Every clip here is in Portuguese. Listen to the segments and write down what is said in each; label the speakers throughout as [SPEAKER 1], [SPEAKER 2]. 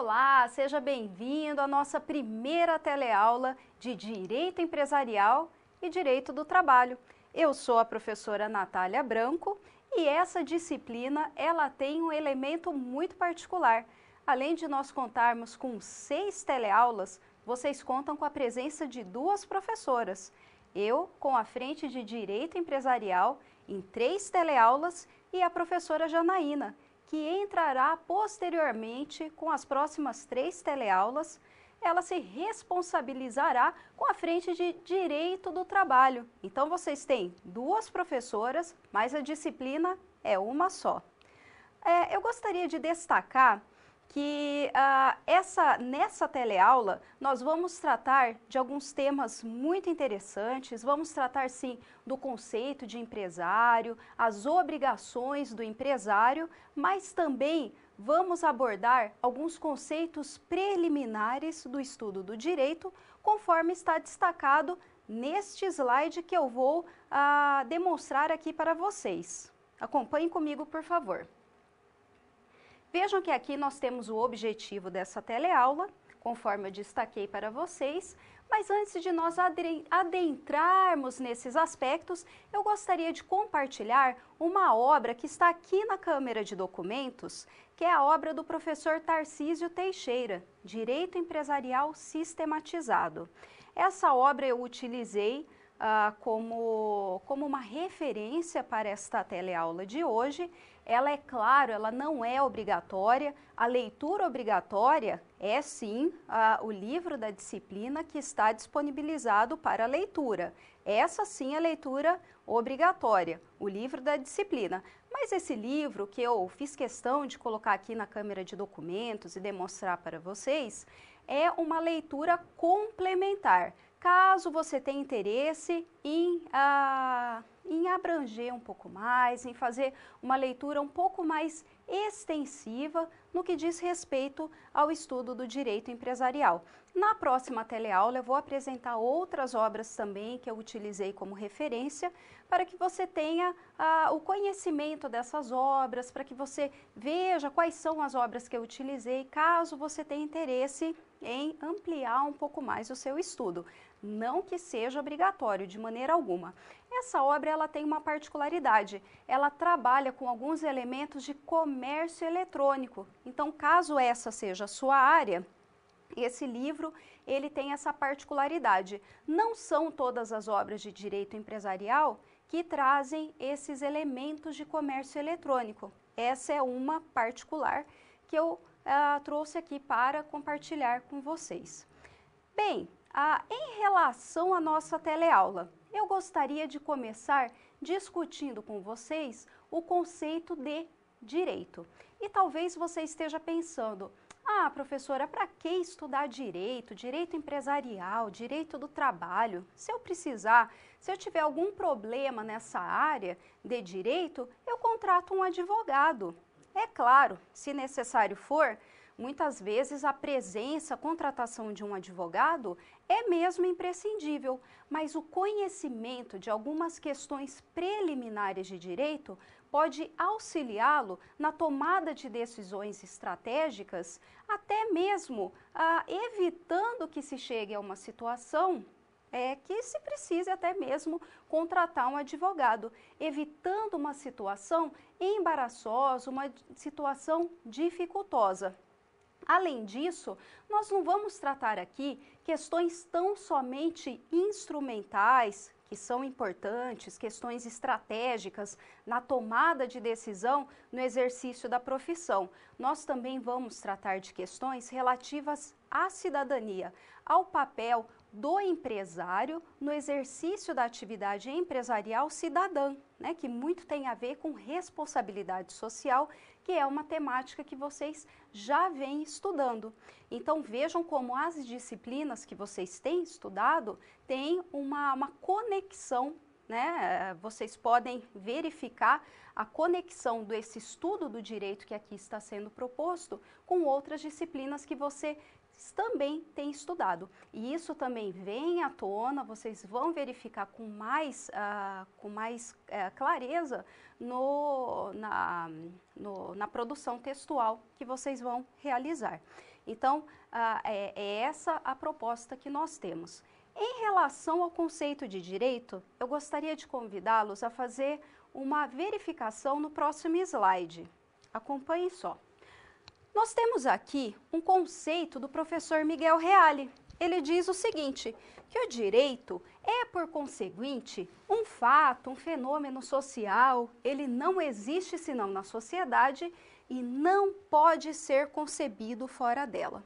[SPEAKER 1] Olá, seja bem-vindo à nossa primeira teleaula de Direito Empresarial e Direito do Trabalho. Eu sou a professora Natália Branco e essa disciplina ela tem um elemento muito particular. Além de nós contarmos com seis teleaulas, vocês contam com a presença de duas professoras. Eu, com a frente de Direito Empresarial, em três teleaulas, e a professora Janaína, que entrará posteriormente com as próximas três teleaulas, ela se responsabilizará com a frente de direito do trabalho. Então vocês têm duas professoras, mas a disciplina é uma só. É, eu gostaria de destacar que uh, essa, nessa teleaula nós vamos tratar de alguns temas muito interessantes. Vamos tratar, sim, do conceito de empresário, as obrigações do empresário, mas também vamos abordar alguns conceitos preliminares do estudo do direito, conforme está destacado neste slide que eu vou uh, demonstrar aqui para vocês. Acompanhem comigo, por favor. Vejam que aqui nós temos o objetivo dessa teleaula, conforme eu destaquei para vocês, mas antes de nós adentrarmos nesses aspectos, eu gostaria de compartilhar uma obra que está aqui na Câmara de Documentos, que é a obra do professor Tarcísio Teixeira, Direito Empresarial Sistematizado. Essa obra eu utilizei ah, como, como uma referência para esta teleaula de hoje ela é claro, ela não é obrigatória. A leitura obrigatória é sim a, o livro da disciplina que está disponibilizado para leitura. Essa sim é a leitura obrigatória, o livro da disciplina. Mas esse livro que eu fiz questão de colocar aqui na câmera de documentos e demonstrar para vocês é uma leitura complementar. Caso você tenha interesse em, ah, em abranger um pouco mais, em fazer uma leitura um pouco mais extensiva no que diz respeito ao estudo do direito empresarial. Na próxima teleaula, eu vou apresentar outras obras também que eu utilizei como referência para que você tenha ah, o conhecimento dessas obras, para que você veja quais são as obras que eu utilizei, caso você tenha interesse em ampliar um pouco mais o seu estudo, não que seja obrigatório de maneira alguma. Essa obra ela tem uma particularidade, ela trabalha com alguns elementos de comércio eletrônico. Então, caso essa seja a sua área, esse livro ele tem essa particularidade. Não são todas as obras de direito empresarial que trazem esses elementos de comércio eletrônico. Essa é uma particular que eu uh, trouxe aqui para compartilhar com vocês. Bem, uh, em relação à nossa teleaula, eu gostaria de começar discutindo com vocês o conceito de direito. E talvez você esteja pensando, ah, professora, para que estudar direito, direito empresarial, direito do trabalho? Se eu precisar, se eu tiver algum problema nessa área de direito, eu contrato um advogado. É claro, se necessário for, muitas vezes a presença, a contratação de um advogado é mesmo imprescindível, mas o conhecimento de algumas questões preliminares de direito pode auxiliá-lo na tomada de decisões estratégicas, até mesmo ah, evitando que se chegue a uma situação é que se precise até mesmo contratar um advogado, evitando uma situação embaraçosa, uma situação dificultosa. Além disso, nós não vamos tratar aqui questões tão somente instrumentais, que são importantes, questões estratégicas na tomada de decisão no exercício da profissão. Nós também vamos tratar de questões relativas à cidadania, ao papel, do empresário no exercício da atividade empresarial cidadã, né, que muito tem a ver com responsabilidade social, que é uma temática que vocês já vêm estudando. Então vejam como as disciplinas que vocês têm estudado têm uma, uma conexão né? Vocês podem verificar a conexão desse estudo do direito que aqui está sendo proposto com outras disciplinas que você também tem estudado. E isso também vem à tona, vocês vão verificar com mais, uh, com mais uh, clareza no, na, no, na produção textual que vocês vão realizar. Então, uh, é, é essa a proposta que nós temos. Em relação ao conceito de direito, eu gostaria de convidá-los a fazer uma verificação no próximo slide. Acompanhem só. Nós temos aqui um conceito do professor Miguel Reale. Ele diz o seguinte: que o direito é, por conseguinte, um fato, um fenômeno social, ele não existe senão na sociedade e não pode ser concebido fora dela.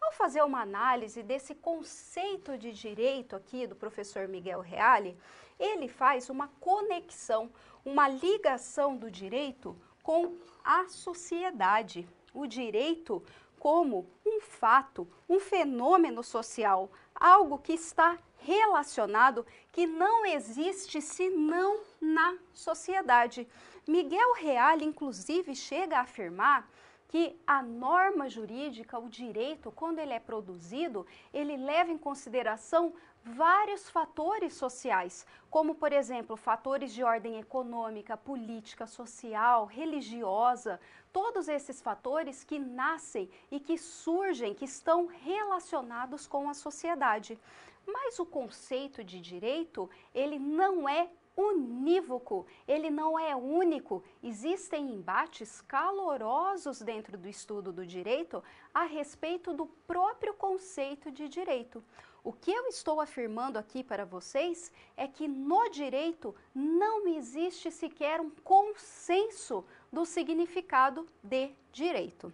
[SPEAKER 1] Ao fazer uma análise desse conceito de direito aqui do professor Miguel Reale, ele faz uma conexão, uma ligação do direito com a sociedade o direito como um fato, um fenômeno social, algo que está relacionado, que não existe senão na sociedade. Miguel Reale, inclusive, chega a afirmar que a norma jurídica, o direito, quando ele é produzido, ele leva em consideração vários fatores sociais, como, por exemplo, fatores de ordem econômica, política, social, religiosa, todos esses fatores que nascem e que surgem, que estão relacionados com a sociedade. Mas o conceito de direito, ele não é unívoco, ele não é único. Existem embates calorosos dentro do estudo do direito a respeito do próprio conceito de direito. O que eu estou afirmando aqui para vocês é que no direito não existe sequer um consenso do significado de direito.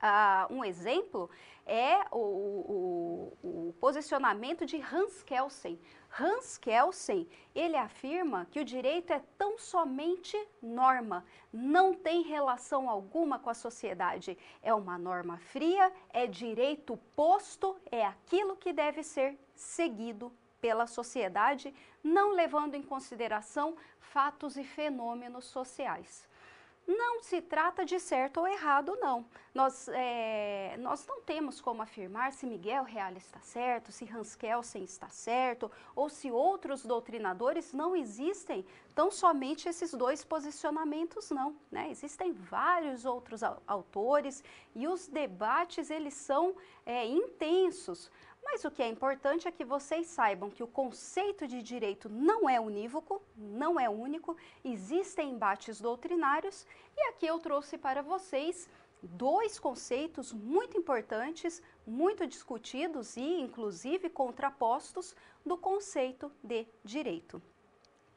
[SPEAKER 1] Ah, um exemplo é o, o, o, posicionamento de Hans Kelsen Hans Kelsen, ele afirma que o direito é tão somente norma, não tem relação alguma com a sociedade. É uma norma fria, é direito posto, é aquilo que deve ser seguido pela sociedade, não levando em consideração fatos e fenômenos sociais. Não se trata de certo ou errado, não. Nós, é, nós não temos como afirmar se Miguel Reale está certo, se Hans Kelsen está certo, ou se outros doutrinadores não existem tão somente esses dois posicionamentos, não. Né? Existem vários outros autores e os debates, eles são é, intensos. Mas o que é importante é que vocês saibam que o conceito de direito não é unívoco, não é único, existem embates doutrinários e aqui eu trouxe para vocês dois conceitos muito importantes, muito discutidos e inclusive contrapostos do conceito de direito.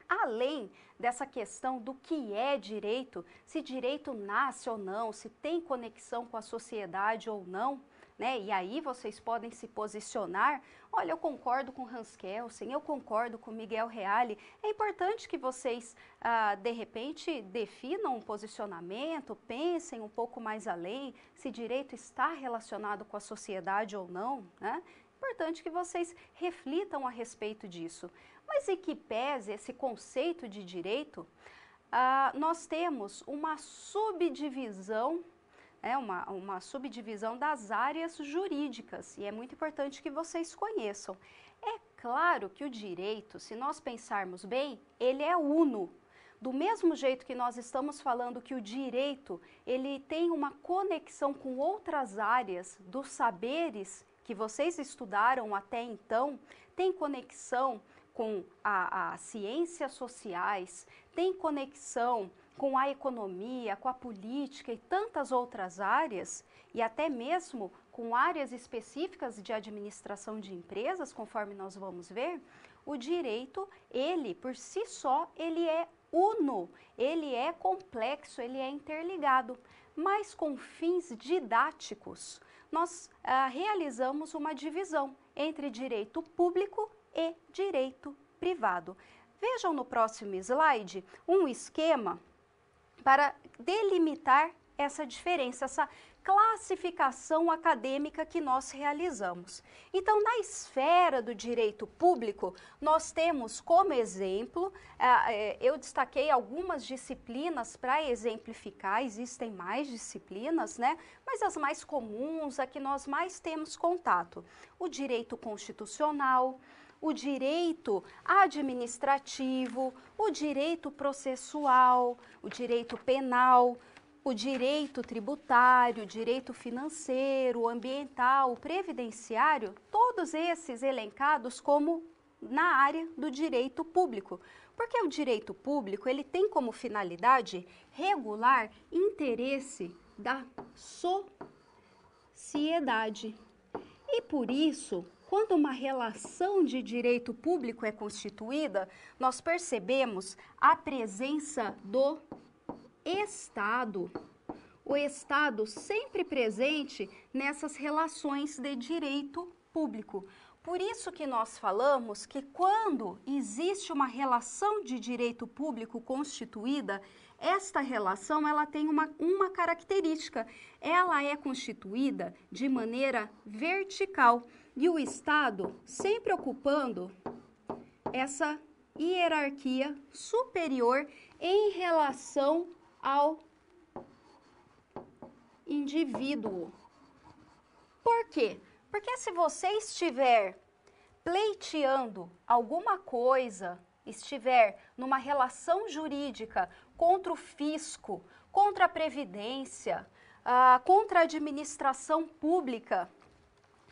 [SPEAKER 1] Além dessa questão do que é direito, se direito nasce ou não, se tem conexão com a sociedade ou não, né? E aí vocês podem se posicionar. Olha, eu concordo com Hans Kelsen, eu concordo com Miguel Reale. É importante que vocês, ah, de repente, definam um posicionamento, pensem um pouco mais além, se direito está relacionado com a sociedade ou não, né? importante que vocês reflitam a respeito disso. Mas e que pese esse conceito de direito, ah, nós temos uma subdivisão é uma, uma subdivisão das áreas jurídicas e é muito importante que vocês conheçam. É claro que o direito, se nós pensarmos bem, ele é uno. Do mesmo jeito que nós estamos falando que o direito, ele tem uma conexão com outras áreas dos saberes que vocês estudaram até então, tem conexão com as ciências sociais, tem conexão com a economia, com a política e tantas outras áreas, e até mesmo com áreas específicas de administração de empresas, conforme nós vamos ver, o direito, ele por si só, ele é uno, ele é complexo, ele é interligado, mas com fins didáticos. Nós ah, realizamos uma divisão entre direito público e direito privado. Vejam no próximo slide um esquema para delimitar essa diferença, essa classificação acadêmica que nós realizamos. Então, na esfera do direito público, nós temos como exemplo, eh, eh, eu destaquei algumas disciplinas para exemplificar, existem mais disciplinas, né? Mas as mais comuns, a que nós mais temos contato: o direito constitucional, o direito administrativo, o direito processual, o direito penal, o direito tributário, o direito financeiro, ambiental, previdenciário, todos esses elencados como na área do direito público. Porque o direito público, ele tem como finalidade regular interesse da sociedade. E por isso, quando uma relação de direito público é constituída, nós percebemos a presença do Estado. O Estado sempre presente nessas relações de direito público. Por isso que nós falamos que quando existe uma relação de direito público constituída, esta relação ela tem uma, uma característica, ela é constituída de maneira vertical e o Estado sempre ocupando essa hierarquia superior em relação ao indivíduo. Por quê? Porque se você estiver pleiteando alguma coisa, estiver numa relação jurídica contra o fisco, contra a previdência, ah, contra a administração pública,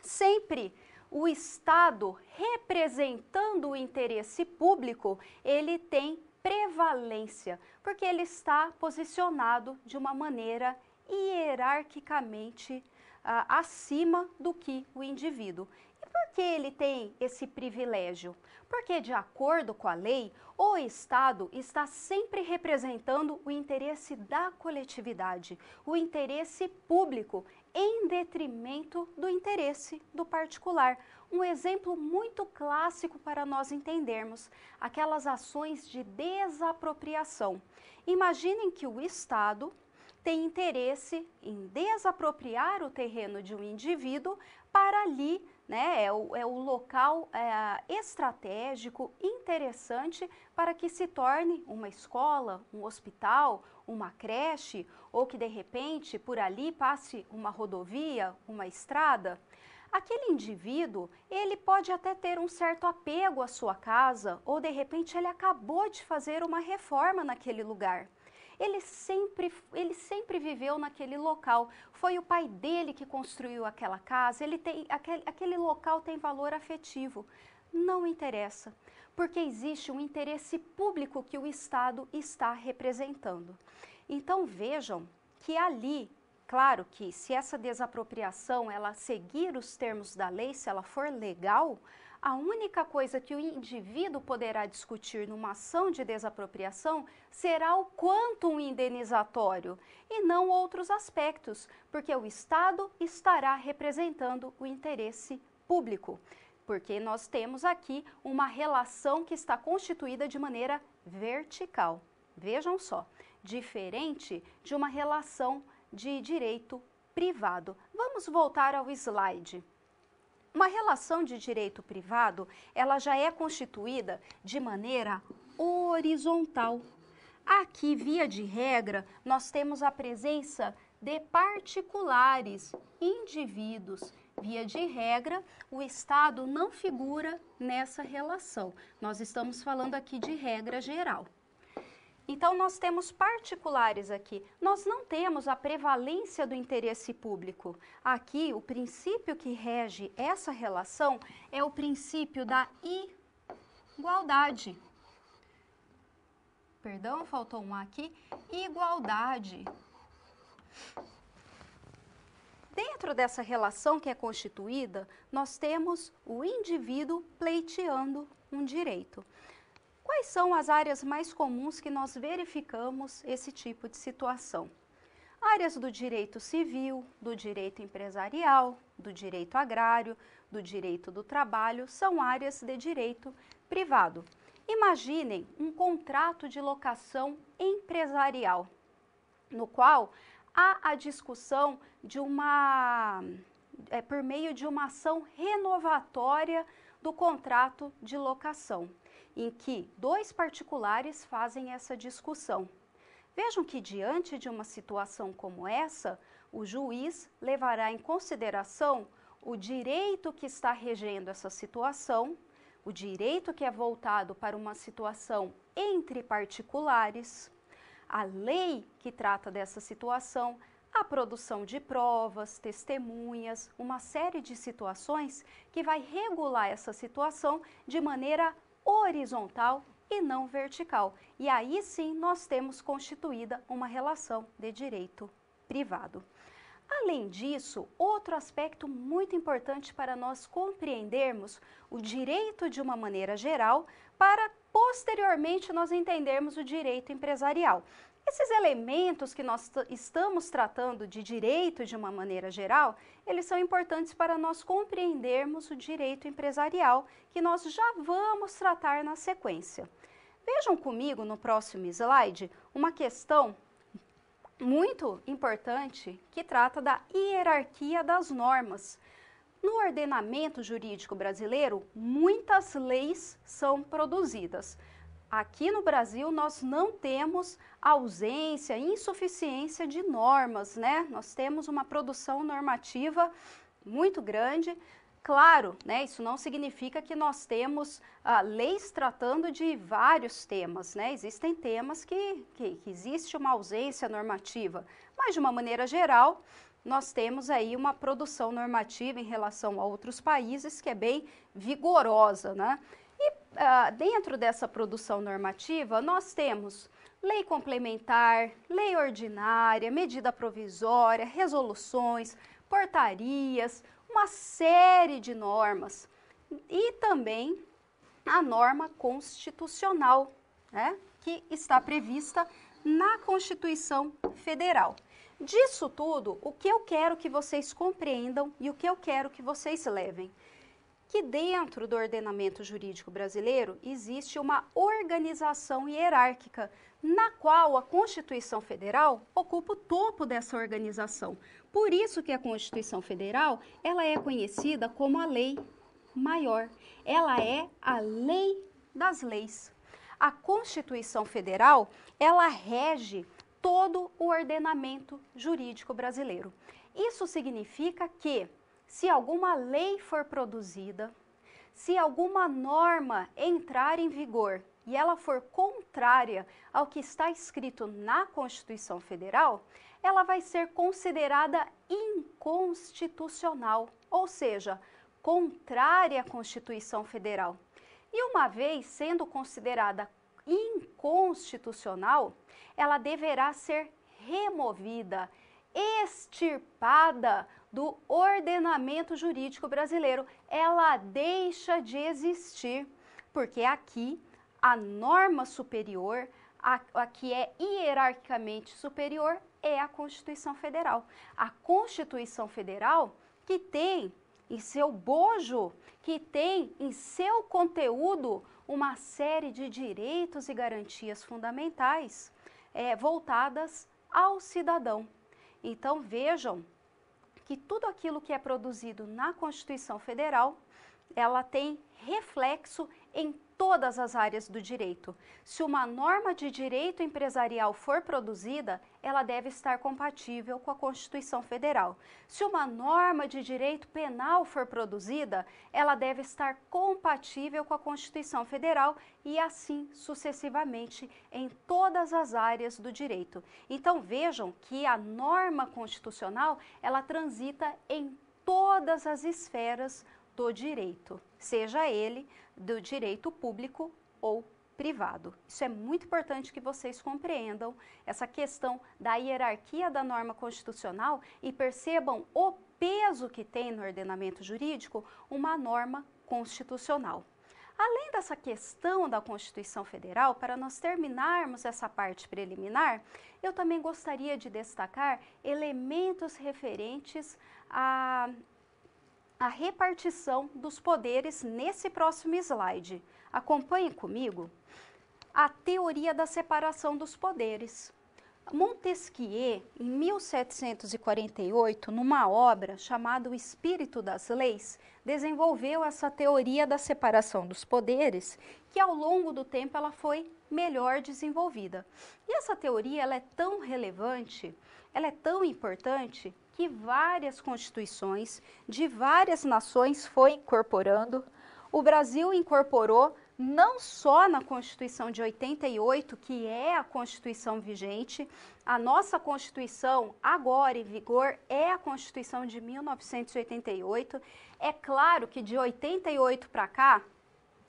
[SPEAKER 1] sempre o Estado, representando o interesse público, ele tem prevalência, porque ele está posicionado de uma maneira hierarquicamente ah, acima do que o indivíduo. E por que ele tem esse privilégio? Porque, de acordo com a lei, o Estado está sempre representando o interesse da coletividade, o interesse público em detrimento do interesse do particular. Um exemplo muito clássico para nós entendermos: aquelas ações de desapropriação. Imaginem que o Estado tem interesse em desapropriar o terreno de um indivíduo para ali né? É o, é o local é, estratégico interessante para que se torne uma escola, um hospital, uma creche ou que de repente por ali passe uma rodovia, uma estrada. Aquele indivíduo, ele pode até ter um certo apego à sua casa ou de repente ele acabou de fazer uma reforma naquele lugar. Ele sempre, ele sempre viveu naquele local. Foi o pai dele que construiu aquela casa. Ele tem, aquele, aquele local tem valor afetivo. Não interessa, porque existe um interesse público que o Estado está representando. Então vejam que ali Claro que se essa desapropriação ela seguir os termos da lei, se ela for legal, a única coisa que o indivíduo poderá discutir numa ação de desapropriação será o um indenizatório e não outros aspectos, porque o Estado estará representando o interesse público. Porque nós temos aqui uma relação que está constituída de maneira vertical. Vejam só, diferente de uma relação de direito privado. Vamos voltar ao slide. Uma relação de direito privado, ela já é constituída de maneira horizontal. Aqui, via de regra, nós temos a presença de particulares, indivíduos. Via de regra, o Estado não figura nessa relação. Nós estamos falando aqui de regra geral. Então, nós temos particulares aqui. Nós não temos a prevalência do interesse público. Aqui, o princípio que rege essa relação é o princípio da igualdade. Perdão, faltou um aqui. Igualdade. Dentro dessa relação que é constituída, nós temos o indivíduo pleiteando um direito. Quais são as áreas mais comuns que nós verificamos esse tipo de situação? Áreas do direito civil, do direito empresarial, do direito agrário, do direito do trabalho são áreas de direito privado. Imaginem um contrato de locação empresarial, no qual há a discussão de uma é, por meio de uma ação renovatória do contrato de locação em que dois particulares fazem essa discussão. Vejam que, diante de uma situação como essa, o juiz levará em consideração o direito que está regendo essa situação, o direito que é voltado para uma situação entre particulares, a lei que trata dessa situação, a produção de provas, testemunhas, uma série de situações que vai regular essa situação de maneira horizontal e não vertical. E aí sim nós temos constituída uma relação de direito privado. Além disso, outro aspecto muito importante para nós compreendermos o direito de uma maneira geral, para posteriormente nós entendermos o direito empresarial. Esses elementos que nós estamos tratando de direito de uma maneira geral, eles são importantes para nós compreendermos o direito empresarial, que nós já vamos tratar na sequência. Vejam comigo no próximo slide uma questão muito importante que trata da hierarquia das normas. No ordenamento jurídico brasileiro, muitas leis são produzidas. Aqui no Brasil, nós não temos ausência, insuficiência de normas, né? Nós temos uma produção normativa muito grande. Claro, né, isso não significa que nós temos ah, leis tratando de vários temas, né? Existem temas que, que, que existe uma ausência normativa, mas de uma maneira geral, nós temos aí uma produção normativa em relação a outros países que é bem vigorosa, né? E uh, dentro dessa produção normativa, nós temos lei complementar, lei ordinária, medida provisória, resoluções, portarias, uma série de normas e também a norma constitucional, né, que está prevista na Constituição Federal. Disso tudo, o que eu quero que vocês compreendam e o que eu quero que vocês levem que dentro do ordenamento jurídico brasileiro existe uma organização hierárquica, na qual a Constituição Federal ocupa o topo dessa organização. Por isso que a Constituição Federal, ela é conhecida como a lei maior. Ela é a lei das leis. A Constituição Federal, ela rege todo o ordenamento jurídico brasileiro. Isso significa que se alguma lei for produzida, se alguma norma entrar em vigor e ela for contrária ao que está escrito na Constituição Federal, ela vai ser considerada inconstitucional, ou seja, contrária à Constituição Federal. E uma vez sendo considerada inconstitucional, ela deverá ser removida, extirpada do ordenamento jurídico brasileiro. Ela deixa de existir, porque aqui a norma superior, a, a que é hierarquicamente superior, é a Constituição Federal. A Constituição Federal que tem em seu bojo, que tem em seu conteúdo uma série de direitos e garantias fundamentais é, voltadas ao cidadão. Então vejam que tudo aquilo que é produzido na Constituição Federal, ela tem reflexo em todas as áreas do direito. Se uma norma de direito empresarial for produzida, ela deve estar compatível com a Constituição Federal. Se uma norma de direito penal for produzida, ela deve estar compatível com a Constituição Federal e assim sucessivamente em todas as áreas do direito. Então vejam que a norma constitucional, ela transita em todas as esferas do direito, seja ele do direito público ou privado. Isso é muito importante que vocês compreendam essa questão da hierarquia da norma constitucional e percebam o peso que tem no ordenamento jurídico uma norma constitucional. Além dessa questão da Constituição Federal, para nós terminarmos essa parte preliminar, eu também gostaria de destacar elementos referentes a a repartição dos poderes nesse próximo slide. Acompanhe comigo a teoria da separação dos poderes. Montesquieu, em 1748, numa obra chamada O Espírito das Leis, desenvolveu essa teoria da separação dos poderes, que ao longo do tempo ela foi melhor desenvolvida. E essa teoria ela é tão relevante, ela é tão importante que várias constituições de várias nações foi incorporando. O Brasil incorporou não só na Constituição de 88, que é a Constituição vigente, a nossa Constituição agora em vigor é a Constituição de 1988. É claro que de 88 para cá,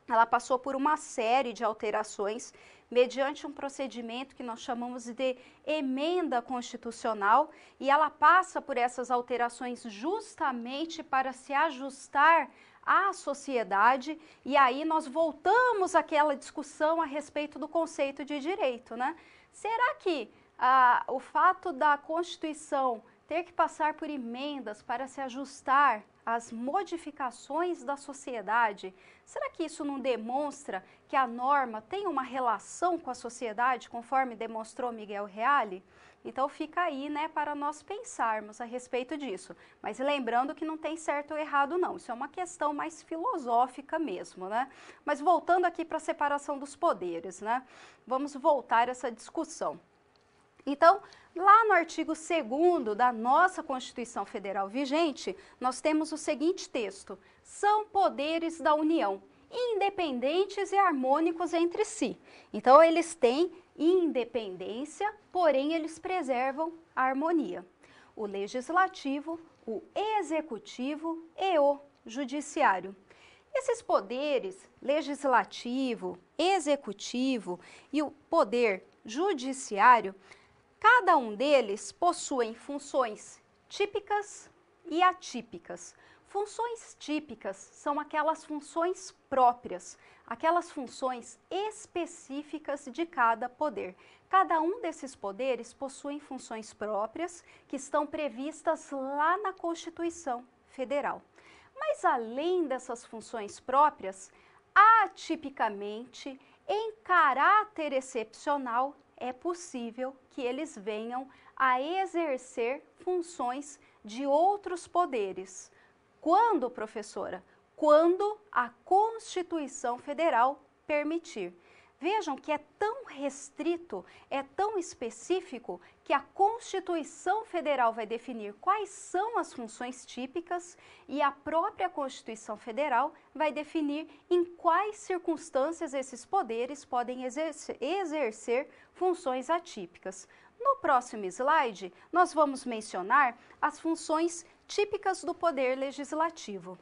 [SPEAKER 1] ela passou por uma série de alterações mediante um procedimento que nós chamamos de emenda constitucional, e ela passa por essas alterações justamente para se ajustar à sociedade, e aí nós voltamos àquela discussão a respeito do conceito de direito, né? Será que ah, o fato da Constituição ter que passar por emendas para se ajustar as modificações da sociedade. Será que isso não demonstra que a norma tem uma relação com a sociedade, conforme demonstrou Miguel Reale? Então fica aí, né, para nós pensarmos a respeito disso. Mas lembrando que não tem certo ou errado não, isso é uma questão mais filosófica mesmo, né? Mas voltando aqui para a separação dos poderes, né? Vamos voltar a essa discussão. Então, Lá no artigo 2 da nossa Constituição Federal vigente, nós temos o seguinte texto: são poderes da União, independentes e harmônicos entre si. Então, eles têm independência, porém, eles preservam a harmonia. O legislativo, o executivo e o judiciário. Esses poderes, legislativo, executivo e o poder judiciário, Cada um deles possui funções típicas e atípicas. Funções típicas são aquelas funções próprias, aquelas funções específicas de cada poder. Cada um desses poderes possui funções próprias que estão previstas lá na Constituição Federal. Mas além dessas funções próprias, atipicamente, em caráter excepcional, é possível que eles venham a exercer funções de outros poderes. Quando, professora? Quando a Constituição Federal permitir. Vejam que é tão restrito, é tão específico, que a Constituição Federal vai definir quais são as funções típicas e a própria Constituição Federal vai definir em quais circunstâncias esses poderes podem exercer, exercer funções atípicas. No próximo slide, nós vamos mencionar as funções típicas do poder legislativo.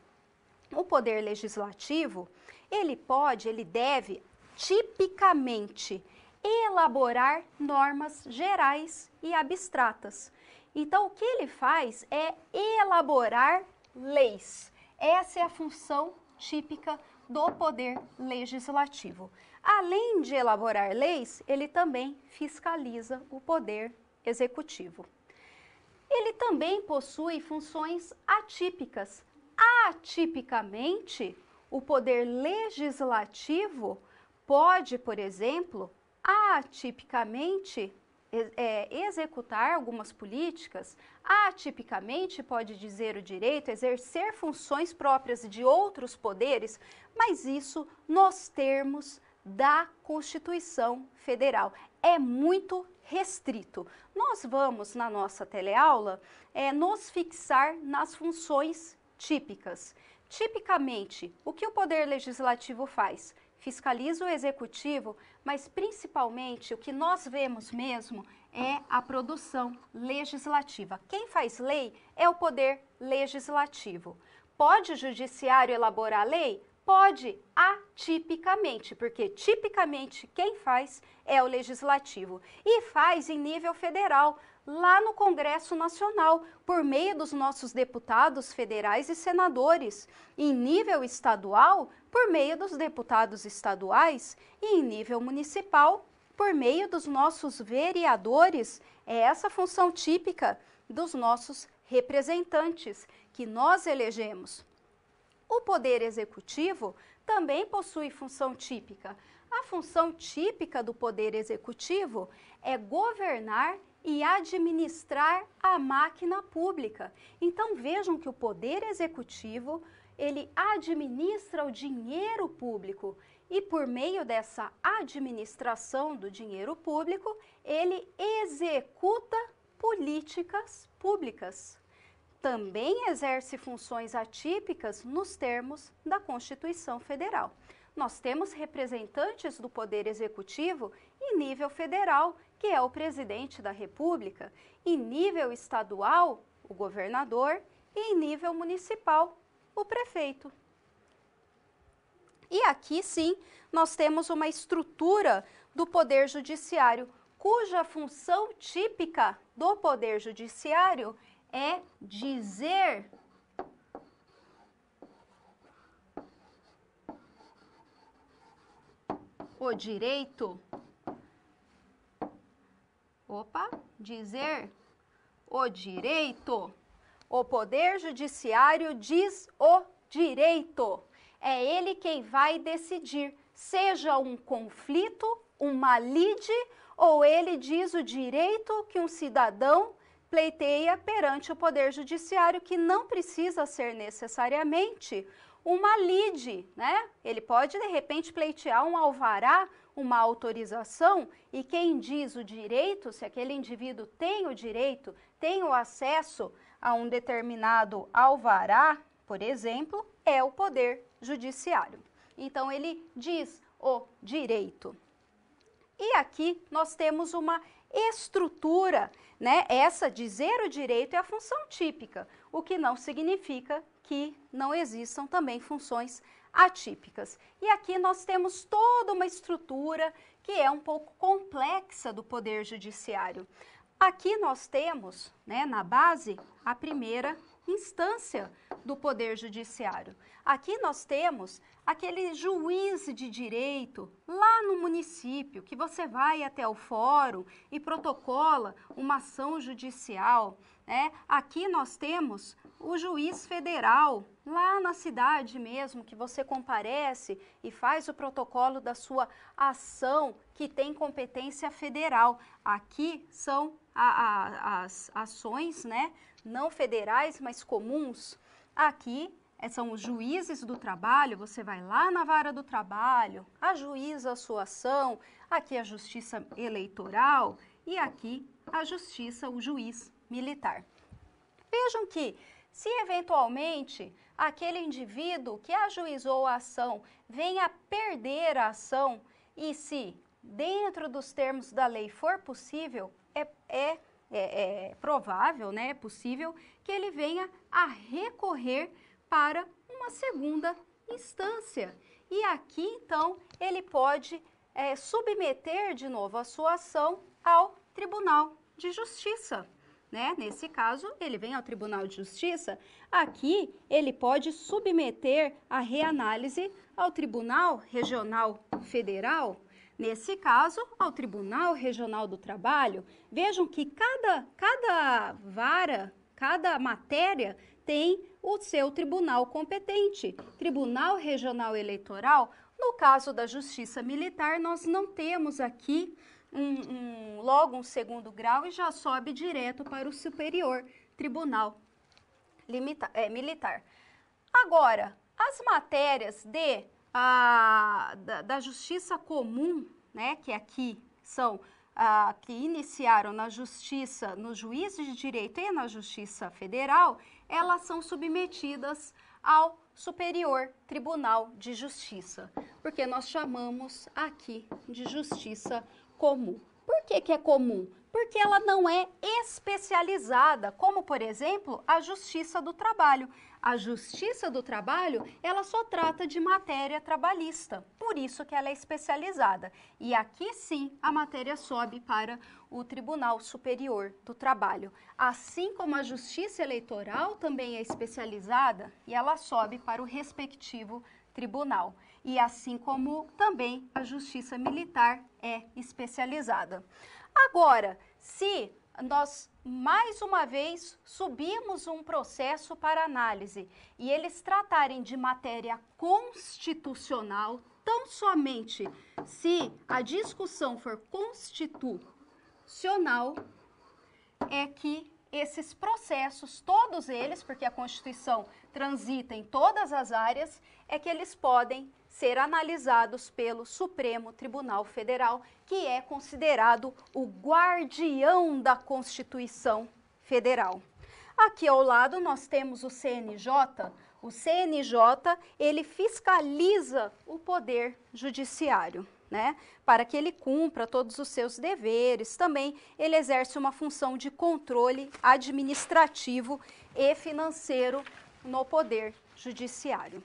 [SPEAKER 1] O poder legislativo, ele pode, ele deve tipicamente elaborar normas gerais e abstratas. Então, o que ele faz é elaborar leis. Essa é a função típica do poder legislativo. Além de elaborar leis, ele também fiscaliza o poder executivo. Ele também possui funções atípicas. Atipicamente, o poder legislativo pode, por exemplo, atipicamente é, executar algumas políticas, atipicamente pode dizer o direito, exercer funções próprias de outros poderes, mas isso nos termos da Constituição Federal. É muito restrito. Nós vamos, na nossa teleaula, é, nos fixar nas funções típicas. Tipicamente, o que o Poder Legislativo faz? fiscaliza o executivo, mas principalmente o que nós vemos mesmo é a produção legislativa. Quem faz lei é o poder legislativo. Pode o judiciário elaborar a lei? Pode, atipicamente, porque tipicamente quem faz é o legislativo e faz em nível federal lá no Congresso Nacional, por meio dos nossos deputados federais e senadores, em nível estadual, por meio dos deputados estaduais, e em nível municipal, por meio dos nossos vereadores. É essa função típica dos nossos representantes que nós elegemos. O poder executivo também possui função típica. A função típica do poder executivo é governar e administrar a máquina pública. Então vejam que o poder executivo, ele administra o dinheiro público e por meio dessa administração do dinheiro público, ele executa políticas públicas. Também exerce funções atípicas nos termos da Constituição Federal nós temos representantes do Poder Executivo em nível federal que é o presidente da República, em nível estadual, o governador, e em nível municipal, o prefeito. E aqui sim, nós temos uma estrutura do Poder Judiciário, cuja função típica do Poder Judiciário é dizer o direito opa, dizer o direito. O Poder Judiciário diz o direito. É ele quem vai decidir, seja um conflito, uma lide, ou ele diz o direito que um cidadão pleiteia perante o Poder Judiciário, que não precisa ser necessariamente uma lide, né? Ele pode, de repente, pleitear um alvará uma autorização e quem diz o direito, se aquele indivíduo tem o direito, tem o acesso a um determinado alvará, por exemplo, é o Poder Judiciário. Então, ele diz o direito. E aqui nós temos uma estrutura, né? Essa dizer o direito é a função típica, o que não significa que não existam também funções atípicas. E aqui nós temos toda uma estrutura que é um pouco complexa do Poder Judiciário. Aqui nós temos, né, na base, a primeira instância do Poder Judiciário. Aqui nós temos aquele juiz de direito lá no município, que você vai até o fórum e protocola uma ação judicial. Né? Aqui nós temos o juiz federal, lá na cidade mesmo, que você comparece e faz o protocolo da sua ação, que tem competência federal. Aqui são a, a, as ações né, não federais, mas comuns. Aqui é, são os juízes do trabalho, você vai lá na vara do trabalho, ajuiza a sua ação, aqui a justiça eleitoral e aqui a justiça, o juiz militar. Vejam que se eventualmente aquele indivíduo que ajuizou a ação venha a perder a ação e se dentro dos termos da lei for possível, é, é, é, é provável, né, é possível que ele venha a recorrer para uma segunda instância. E aqui, então, ele pode é, submeter de novo a sua ação ao Tribunal de Justiça né? Nesse caso, ele vem ao Tribunal de Justiça. Aqui, ele pode submeter a reanálise ao Tribunal Regional Federal, nesse caso, ao Tribunal Regional do Trabalho. Vejam que cada, cada vara, cada matéria tem o seu tribunal competente. Tribunal Regional Eleitoral, no caso da Justiça Militar, nós não temos aqui um, um, logo um segundo grau e já sobe direto para o superior tribunal limita, é, militar. Agora, as matérias de, a, da, da, justiça comum, né, que aqui são a, que iniciaram na justiça, no juiz de direito e na justiça federal, elas são submetidas ao Superior Tribunal de Justiça, porque nós chamamos aqui de justiça comum. Por que, que é comum? Porque ela não é especializada, como por exemplo a Justiça do Trabalho. A Justiça do Trabalho, ela só trata de matéria trabalhista, por isso que ela é especializada. E aqui sim, a matéria sobe para o Tribunal Superior do Trabalho. Assim como a Justiça Eleitoral também é especializada e ela sobe para o respectivo tribunal e assim como também a justiça militar é especializada. Agora, se nós mais uma vez subimos um processo para análise e eles tratarem de matéria constitucional, tão somente se a discussão for constitucional, é que esses processos, todos eles, porque a Constituição transita em todas as áreas, é que eles podem ser analisados pelo Supremo Tribunal Federal, que é considerado o guardião da Constituição Federal. Aqui ao lado nós temos o CNJ. O CNJ, ele fiscaliza o poder judiciário, né? Para que ele cumpra todos os seus deveres, também ele exerce uma função de controle administrativo e financeiro no poder judiciário.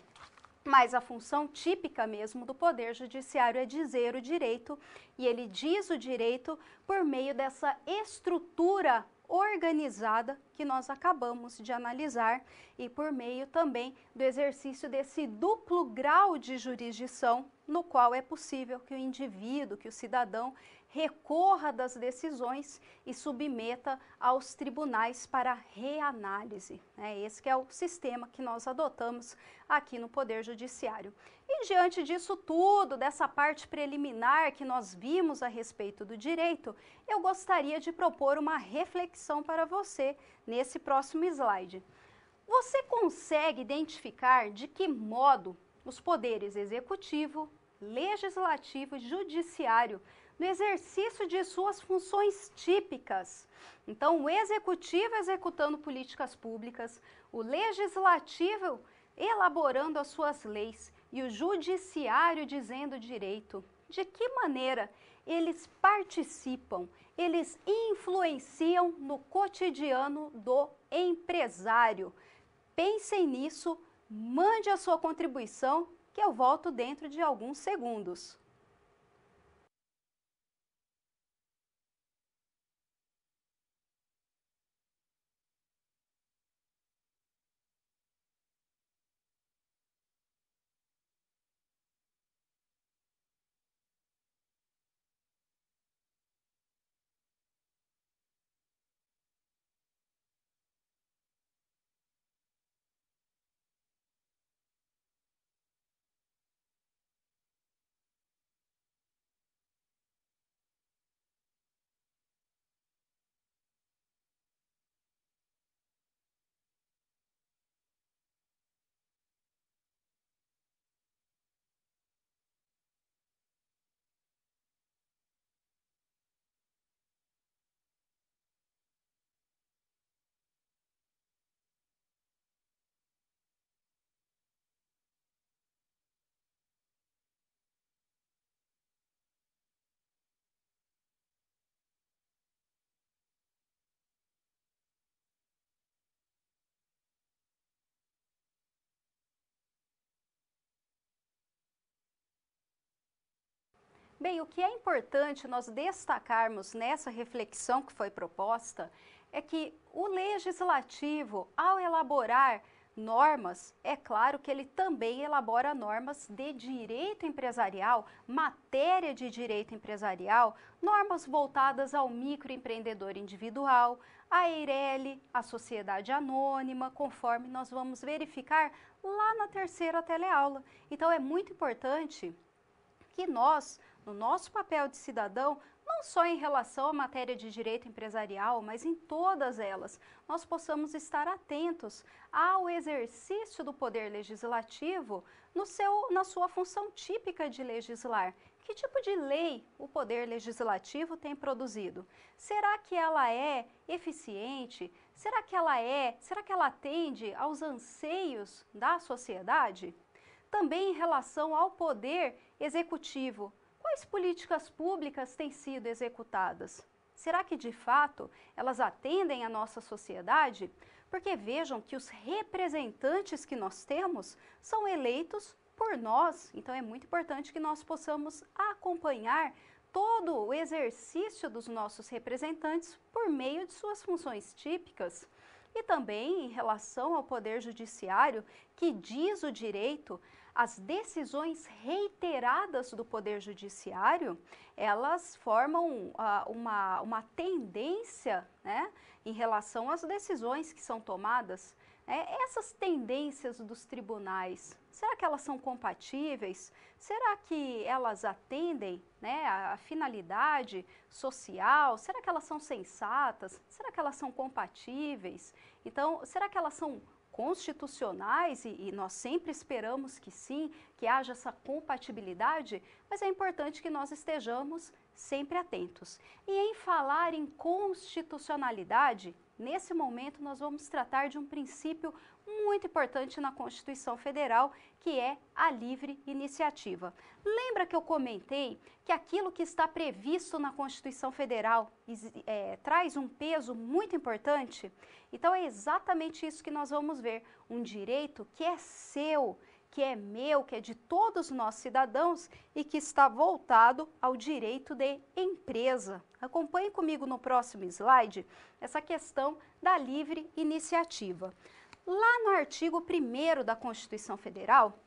[SPEAKER 1] Mas a função típica mesmo do Poder Judiciário é dizer o direito, e ele diz o direito por meio dessa estrutura organizada que nós acabamos de analisar e por meio também do exercício desse duplo grau de jurisdição, no qual é possível que o indivíduo, que o cidadão, recorra das decisões e submeta aos tribunais para reanálise. É Esse que é o sistema que nós adotamos aqui no Poder Judiciário. E diante disso tudo, dessa parte preliminar que nós vimos a respeito do direito, eu gostaria de propor uma reflexão para você nesse próximo slide. Você consegue identificar de que modo os poderes executivo, legislativo e judiciário no exercício de suas funções típicas. Então, o executivo executando políticas públicas, o legislativo elaborando as suas leis e o judiciário dizendo direito. De que maneira eles participam, eles influenciam no cotidiano do empresário? Pensem nisso, mande a sua contribuição que eu volto dentro de alguns segundos. Bem, o que é importante nós destacarmos nessa reflexão que foi proposta é que o legislativo, ao elaborar normas, é claro que ele também elabora normas de direito empresarial, matéria de direito empresarial, normas voltadas ao microempreendedor individual, a EIRELI, a sociedade anônima, conforme nós vamos verificar lá na terceira teleaula. Então é muito importante que nós no nosso papel de cidadão, não só em relação à matéria de direito empresarial, mas em todas elas, nós possamos estar atentos ao exercício do poder legislativo no seu, na sua função típica de legislar. Que tipo de lei o poder legislativo tem produzido? Será que ela é eficiente? Será que ela é? Será que ela atende aos anseios da sociedade? Também em relação ao poder executivo, Quais políticas públicas têm sido executadas? Será que de fato elas atendem à nossa sociedade? Porque vejam que os representantes que nós temos são eleitos por nós, então é muito importante que nós possamos acompanhar todo o exercício dos nossos representantes por meio de suas funções típicas. E também em relação ao Poder Judiciário, que diz o direito as decisões reiteradas do Poder Judiciário, elas formam uh, uma, uma tendência né, em relação às decisões que são tomadas. Né? Essas tendências dos tribunais, será que elas são compatíveis? Será que elas atendem né, a, a finalidade social? Será que elas são sensatas? Será que elas são compatíveis? Então, será que elas são constitucionais, e, e, nós sempre esperamos que sim, que haja essa compatibilidade, mas é importante que nós estejamos sempre atentos. E em falar em constitucionalidade, nesse momento nós vamos tratar de um princípio muito importante na Constituição Federal, que é a livre iniciativa. Lembra que eu comentei que aquilo que está previsto na Constituição Federal é, traz um peso muito importante? Então é exatamente isso que nós vamos ver: um direito que é seu, que é meu, que é de todos nós cidadãos e que está voltado ao direito de empresa. Acompanhe comigo no próximo slide essa questão da livre iniciativa. Lá no artigo 1 da Constituição Federal,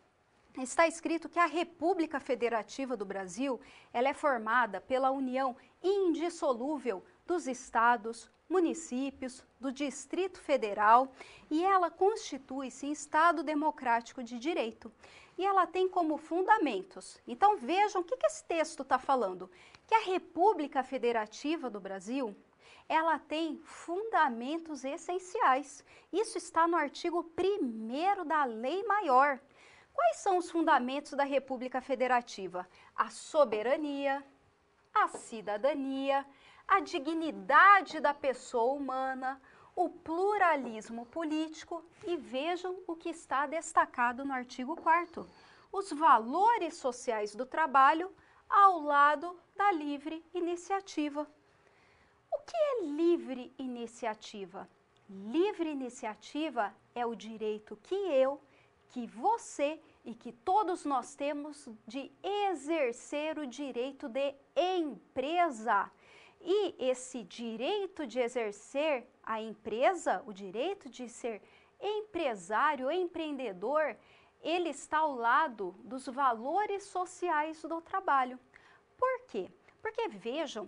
[SPEAKER 1] está escrito que a República Federativa do Brasil ela é formada pela união indissolúvel dos estados, municípios, do Distrito Federal e ela constitui-se em Estado democrático de direito. E ela tem como fundamentos. Então vejam o que, que esse texto está falando: que a República Federativa do Brasil ela tem fundamentos essenciais. Isso está no artigo 1 da Lei Maior. Quais são os fundamentos da República Federativa? A soberania, a cidadania, a dignidade da pessoa humana, o pluralismo político e vejam o que está destacado no artigo 4 os valores sociais do trabalho ao lado da livre iniciativa. O que é livre iniciativa? Livre iniciativa é o direito que eu, que você e que todos nós temos de exercer o direito de empresa. E esse direito de exercer a empresa, o direito de ser empresário, empreendedor, ele está ao lado dos valores sociais do trabalho. Por quê? Porque vejam,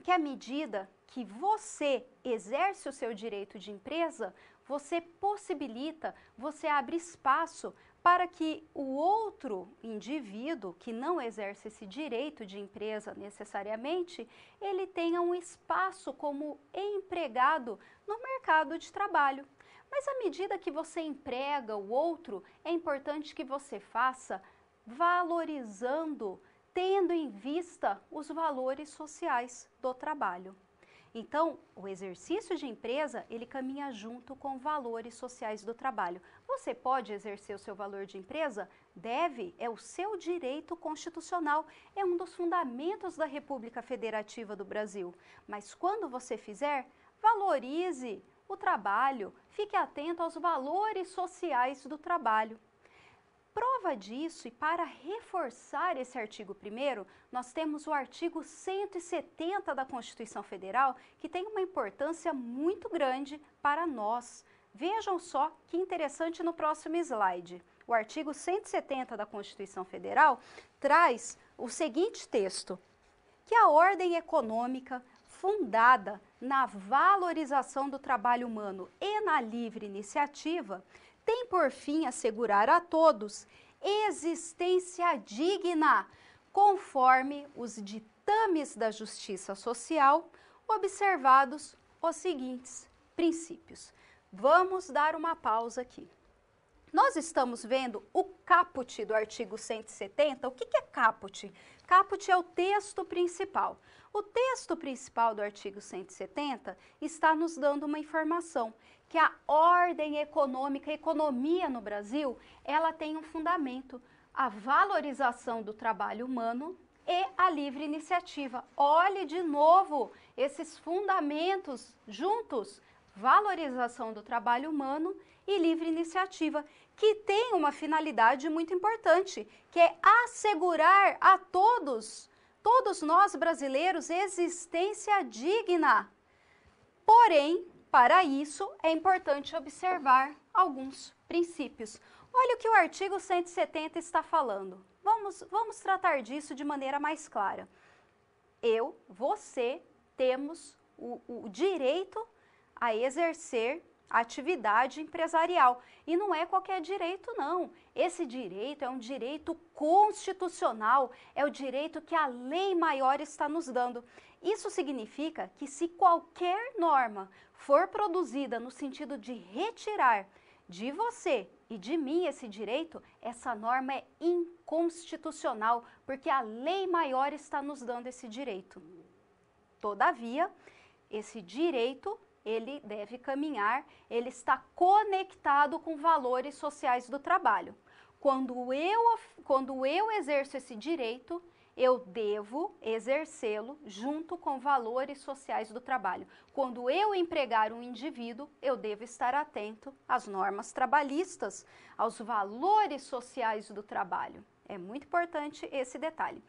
[SPEAKER 1] que à medida que você exerce o seu direito de empresa, você possibilita, você abre espaço para que o outro indivíduo que não exerce esse direito de empresa necessariamente, ele tenha um espaço como empregado no mercado de trabalho. Mas à medida que você emprega o outro, é importante que você faça valorizando tendo em vista os valores sociais do trabalho. Então, o exercício de empresa, ele caminha junto com valores sociais do trabalho. Você pode exercer o seu valor de empresa? Deve, é o seu direito constitucional, é um dos fundamentos da República Federativa do Brasil. Mas quando você fizer, valorize o trabalho, fique atento aos valores sociais do trabalho prova disso e para reforçar esse artigo 1, nós temos o artigo 170 da Constituição Federal, que tem uma importância muito grande para nós. Vejam só que interessante no próximo slide. O artigo 170 da Constituição Federal traz o seguinte texto: que a ordem econômica fundada na valorização do trabalho humano e na livre iniciativa tem por fim assegurar a todos existência digna, conforme os ditames da justiça social, observados os seguintes princípios. Vamos dar uma pausa aqui. Nós estamos vendo o caput do artigo 170. O que, que é caput? Caput é o texto principal. O texto principal do artigo 170 está nos dando uma informação que a ordem econômica, a economia no Brasil, ela tem um fundamento, a valorização do trabalho humano e a livre iniciativa. Olhe de novo esses fundamentos juntos, valorização do trabalho humano e livre iniciativa, que tem uma finalidade muito importante, que é assegurar a todos, todos nós brasileiros, existência digna. Porém, para isso, é importante observar alguns princípios. Olha o que o artigo 170 está falando. Vamos, vamos tratar disso de maneira mais clara. Eu, você, temos o, o direito a exercer atividade empresarial. E não é qualquer direito, não. Esse direito é um direito constitucional, é o direito que a lei maior está nos dando. Isso significa que se qualquer norma for produzida no sentido de retirar de você e de mim esse direito, essa norma é inconstitucional, porque a lei maior está nos dando esse direito. Todavia, esse direito ele deve caminhar, ele está conectado com valores sociais do trabalho. Quando eu, quando eu exerço esse direito, eu devo exercê-lo junto com valores sociais do trabalho. Quando eu empregar um indivíduo, eu devo estar atento às normas trabalhistas, aos valores sociais do trabalho. É muito importante esse detalhe.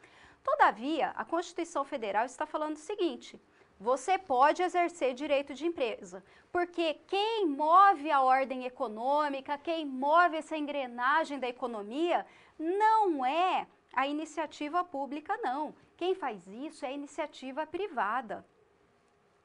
[SPEAKER 1] Todavia, a Constituição Federal está falando o seguinte: você pode exercer direito de empresa, porque quem move a ordem econômica, quem move essa engrenagem da economia, não é a iniciativa pública não. Quem faz isso é a iniciativa privada.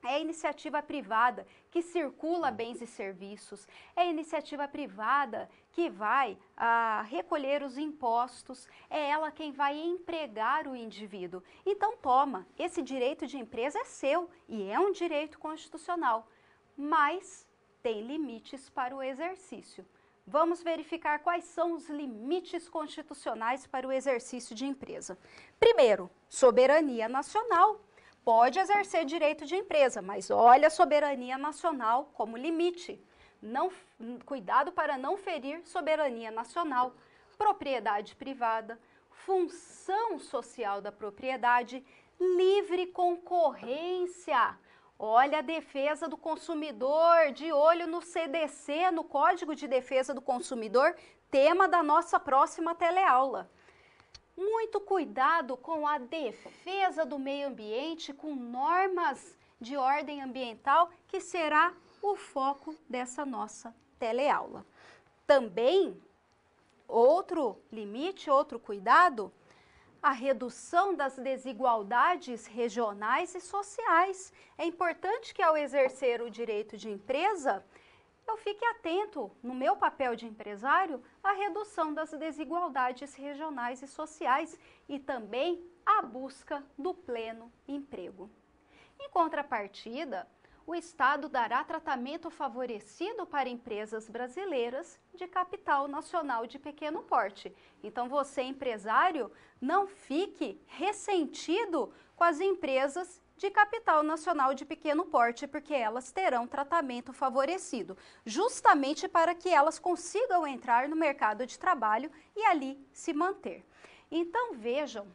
[SPEAKER 1] É a iniciativa privada que circula bens e serviços, é a iniciativa privada que vai ah, recolher os impostos, é ela quem vai empregar o indivíduo. Então, toma, esse direito de empresa é seu e é um direito constitucional, mas tem limites para o exercício vamos verificar quais são os limites constitucionais para o exercício de empresa. Primeiro, soberania nacional. Pode exercer direito de empresa, mas olha a soberania nacional como limite. Não, cuidado para não ferir soberania nacional, propriedade privada, função social da propriedade, livre concorrência. Olha a defesa do consumidor, de olho no CDC, no Código de Defesa do Consumidor, tema da nossa próxima teleaula. Muito cuidado com a defesa do meio ambiente, com normas de ordem ambiental, que será o foco dessa nossa teleaula. Também, outro limite, outro cuidado, a redução das desigualdades regionais e sociais. É importante que, ao exercer o direito de empresa, eu fique atento, no meu papel de empresário, à redução das desigualdades regionais e sociais e também à busca do pleno emprego. Em contrapartida, o Estado dará tratamento favorecido para empresas brasileiras de capital nacional de pequeno porte. Então, você, empresário, não fique ressentido com as empresas de capital nacional de pequeno porte, porque elas terão tratamento favorecido, justamente para que elas consigam entrar no mercado de trabalho e ali se manter. Então, vejam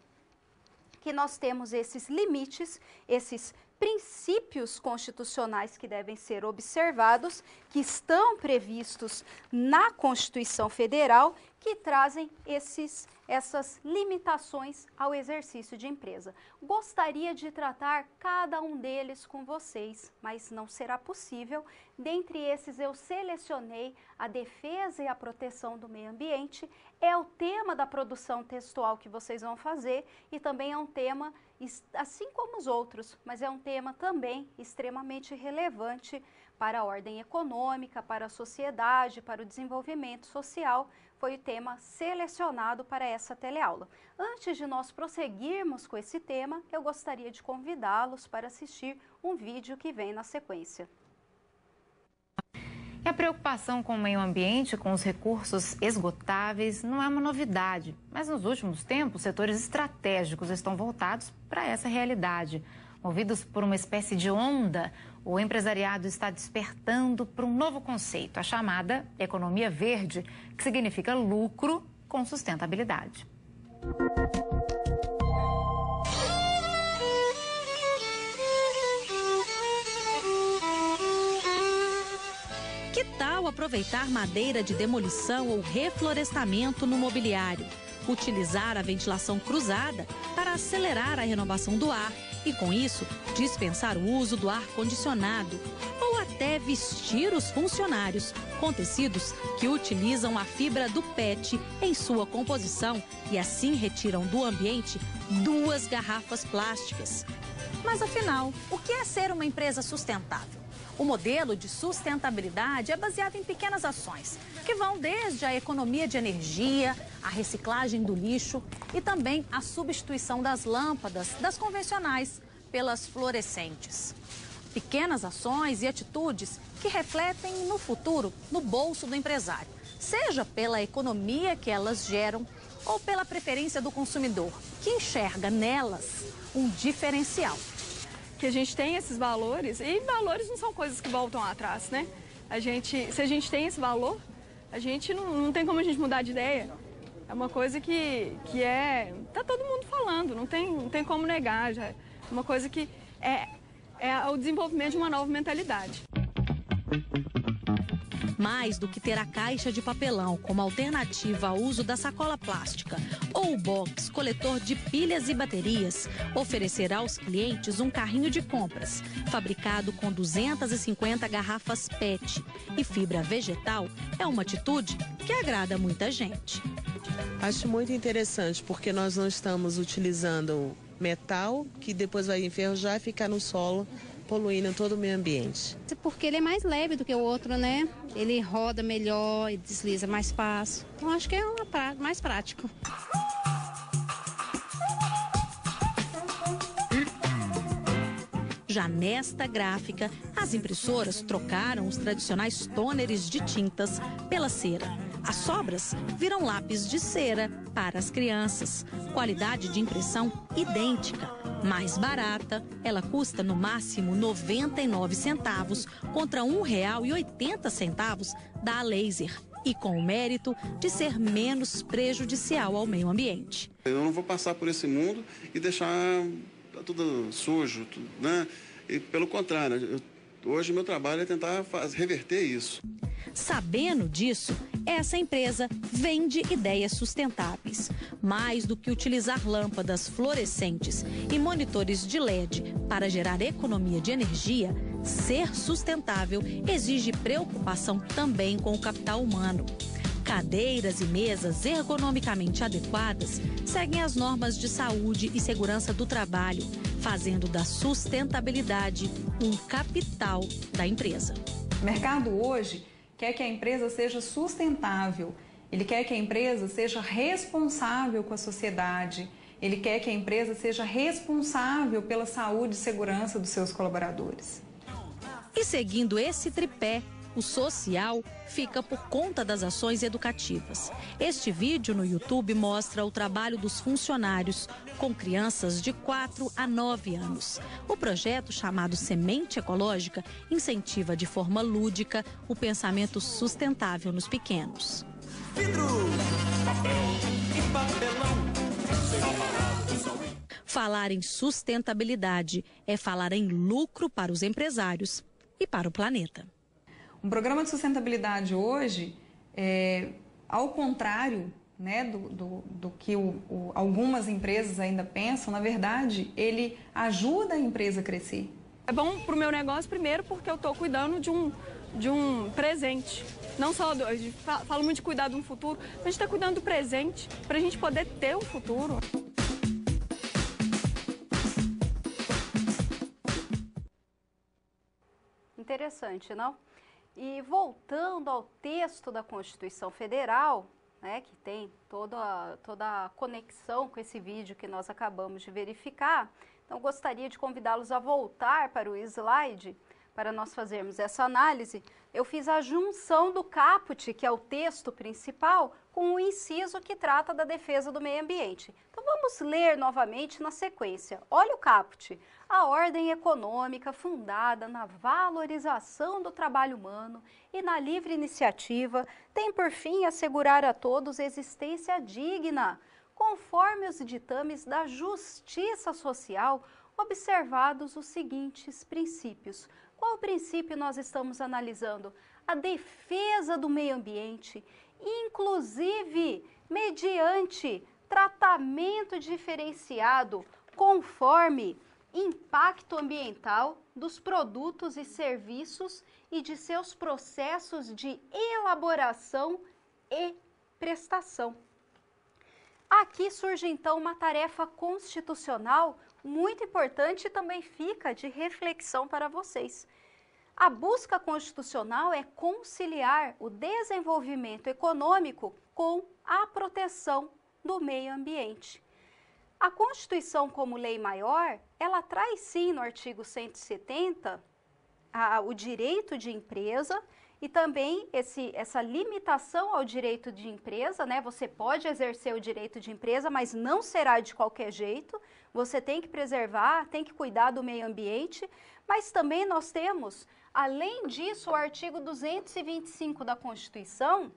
[SPEAKER 1] que nós temos esses limites, esses princípios constitucionais que devem ser observados, que estão previstos na Constituição Federal, que trazem esses essas limitações ao exercício de empresa. Gostaria de tratar cada um deles com vocês, mas não será possível. Dentre esses, eu selecionei a defesa e a proteção do meio ambiente, é o tema da produção textual que vocês vão fazer e também é um tema, assim como os outros, mas é um tema também extremamente relevante para a ordem econômica, para a sociedade, para o desenvolvimento social foi o tema selecionado para essa teleaula. Antes de nós prosseguirmos com esse tema, eu gostaria de convidá-los para assistir um vídeo que vem na sequência. E a preocupação com o meio ambiente, com os recursos esgotáveis, não é uma novidade, mas nos últimos tempos, setores estratégicos estão voltados para essa realidade. Movidos por uma espécie de onda, o empresariado está despertando para um novo conceito, a chamada economia verde, que significa lucro com sustentabilidade.
[SPEAKER 2] Que tal aproveitar madeira de demolição ou reflorestamento no mobiliário? Utilizar a ventilação cruzada para acelerar a renovação do ar e, com isso, dispensar o uso do ar-condicionado ou até vestir os funcionários com tecidos que utilizam a fibra do PET em sua composição e assim retiram do ambiente duas garrafas plásticas. Mas afinal, o que é ser uma empresa sustentável? O modelo de sustentabilidade é baseado em pequenas ações, que vão desde a economia de energia, a reciclagem do lixo e também a substituição das lâmpadas das convencionais pelas fluorescentes. Pequenas ações e atitudes que refletem no futuro no bolso do empresário, seja pela economia que elas geram ou pela preferência do consumidor, que enxerga nelas um diferencial que a gente tem esses valores, e valores não são
[SPEAKER 1] coisas que voltam atrás, né? A gente, se a gente tem esse valor, a gente não, não tem como a gente mudar de ideia. É uma coisa que, que é. tá todo mundo falando, não tem, não tem como negar. Já. É uma coisa que é, é o desenvolvimento de uma nova mentalidade
[SPEAKER 2] mais do que ter a caixa de papelão como alternativa ao uso da sacola plástica ou o box coletor de pilhas e baterias, oferecerá aos clientes um carrinho de compras, fabricado com 250 garrafas PET e fibra vegetal, é uma atitude que agrada muita gente. Acho muito interessante porque nós não estamos utilizando metal que depois vai enferrujar e ficar no solo poluindo todo o meio ambiente.
[SPEAKER 1] É porque ele é mais leve do que o outro, né? Ele roda melhor e desliza mais fácil. Então acho que é uma, mais prático.
[SPEAKER 2] Já nesta gráfica, as impressoras trocaram os tradicionais tôneres de tintas pela cera as sobras viram lápis de cera para as crianças. Qualidade de impressão idêntica. Mais barata, ela custa no máximo 99 centavos contra R$ 1,80 da Laser e com o mérito de ser menos prejudicial ao meio ambiente.
[SPEAKER 1] Eu não vou passar por esse mundo e deixar tudo sujo, tudo, né? E pelo contrário, eu Hoje, meu trabalho é tentar fazer, reverter isso.
[SPEAKER 2] Sabendo disso, essa empresa vende ideias sustentáveis. Mais do que utilizar lâmpadas fluorescentes e monitores de LED para gerar economia de energia, ser sustentável exige preocupação também com o capital humano. Cadeiras e mesas ergonomicamente adequadas seguem as normas de saúde e segurança do trabalho, fazendo da sustentabilidade um capital da empresa. O mercado hoje quer que a empresa seja sustentável, ele quer que a empresa seja responsável com a sociedade, ele quer que a empresa seja responsável pela saúde e segurança dos seus colaboradores. E seguindo esse tripé, o social fica por conta das ações educativas. Este vídeo no YouTube mostra o trabalho dos funcionários com crianças de 4 a 9 anos. O projeto, chamado Semente Ecológica, incentiva de forma lúdica o pensamento sustentável nos pequenos.
[SPEAKER 1] Vidro, papel e
[SPEAKER 2] Falar em sustentabilidade é falar em lucro para os empresários e para o planeta. Um programa de sustentabilidade hoje, é, ao contrário né, do, do, do, que o, o, algumas empresas ainda pensam, na
[SPEAKER 1] verdade, ele ajuda a empresa a crescer.
[SPEAKER 2] É bom para o meu negócio, primeiro, porque eu estou cuidando de um, de um presente. Não só do, falo muito de cuidar de um futuro,
[SPEAKER 1] mas a gente está cuidando do presente para a gente poder ter um futuro. Interessante, não? E voltando ao texto da Constituição Federal, né, que tem toda, toda a conexão com esse vídeo que nós acabamos de verificar, então gostaria de convidá-los a voltar para o slide para nós fazermos essa análise eu fiz a junção do caput, que é o texto principal, com o inciso que trata da defesa do meio ambiente. Então vamos ler novamente na sequência. Olha o caput. A ordem econômica fundada na valorização do trabalho humano e na livre iniciativa tem por fim assegurar a todos existência digna, conforme os ditames da justiça social, observados os seguintes princípios: qual princípio nós estamos analisando? A defesa do meio ambiente, inclusive mediante tratamento diferenciado conforme impacto ambiental dos produtos e serviços e de seus processos de elaboração e prestação. Aqui surge então uma tarefa constitucional muito importante também fica de reflexão para vocês. A busca constitucional é conciliar o desenvolvimento econômico com a proteção do meio ambiente. A Constituição como lei maior, ela traz sim no artigo 170 a, o direito de empresa e também esse, essa limitação ao direito de empresa, né? Você pode exercer o direito de empresa, mas não será de qualquer jeito. Você tem que preservar, tem que cuidar do meio ambiente, mas também nós temos, além disso, o artigo 225 da Constituição,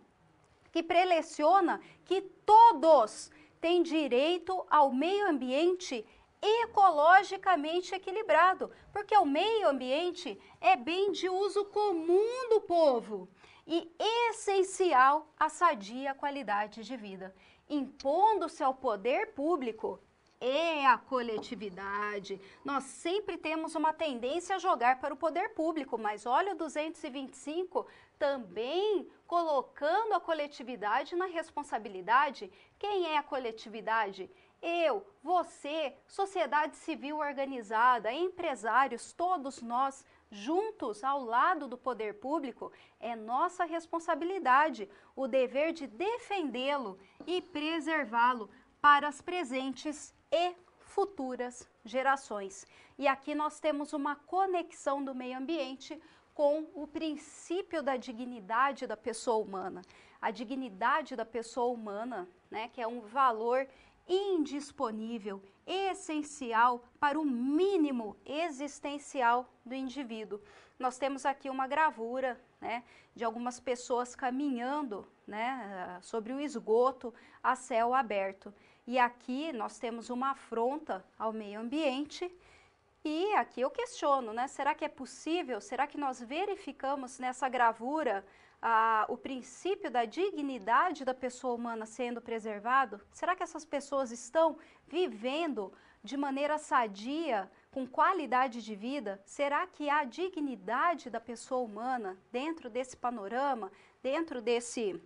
[SPEAKER 1] que preleciona que todos têm direito ao meio ambiente ecologicamente equilibrado, porque o meio ambiente é bem de uso comum do povo e essencial à sadia qualidade de vida. Impondo-se ao poder público, é a coletividade. Nós sempre temos uma tendência a jogar para o poder público, mas olha o 225 também colocando a coletividade na responsabilidade. Quem é a coletividade? Eu, você, sociedade civil organizada, empresários, todos nós, juntos ao lado do poder público, é nossa responsabilidade, o dever de defendê-lo e preservá-lo para as presentes e futuras gerações. E aqui nós temos uma conexão do meio ambiente com o princípio da dignidade da pessoa humana. A dignidade da pessoa humana, né, que é um valor indisponível, essencial para o mínimo existencial do indivíduo. Nós temos aqui uma gravura né, de algumas pessoas caminhando né, sobre o esgoto a céu aberto. E aqui nós temos uma afronta ao meio ambiente. E aqui eu questiono, né? Será que é possível? Será que nós verificamos nessa gravura ah, o princípio da dignidade da pessoa humana sendo preservado? Será que essas pessoas estão vivendo de maneira sadia, com qualidade de vida? Será que há dignidade da pessoa humana dentro desse panorama, dentro desse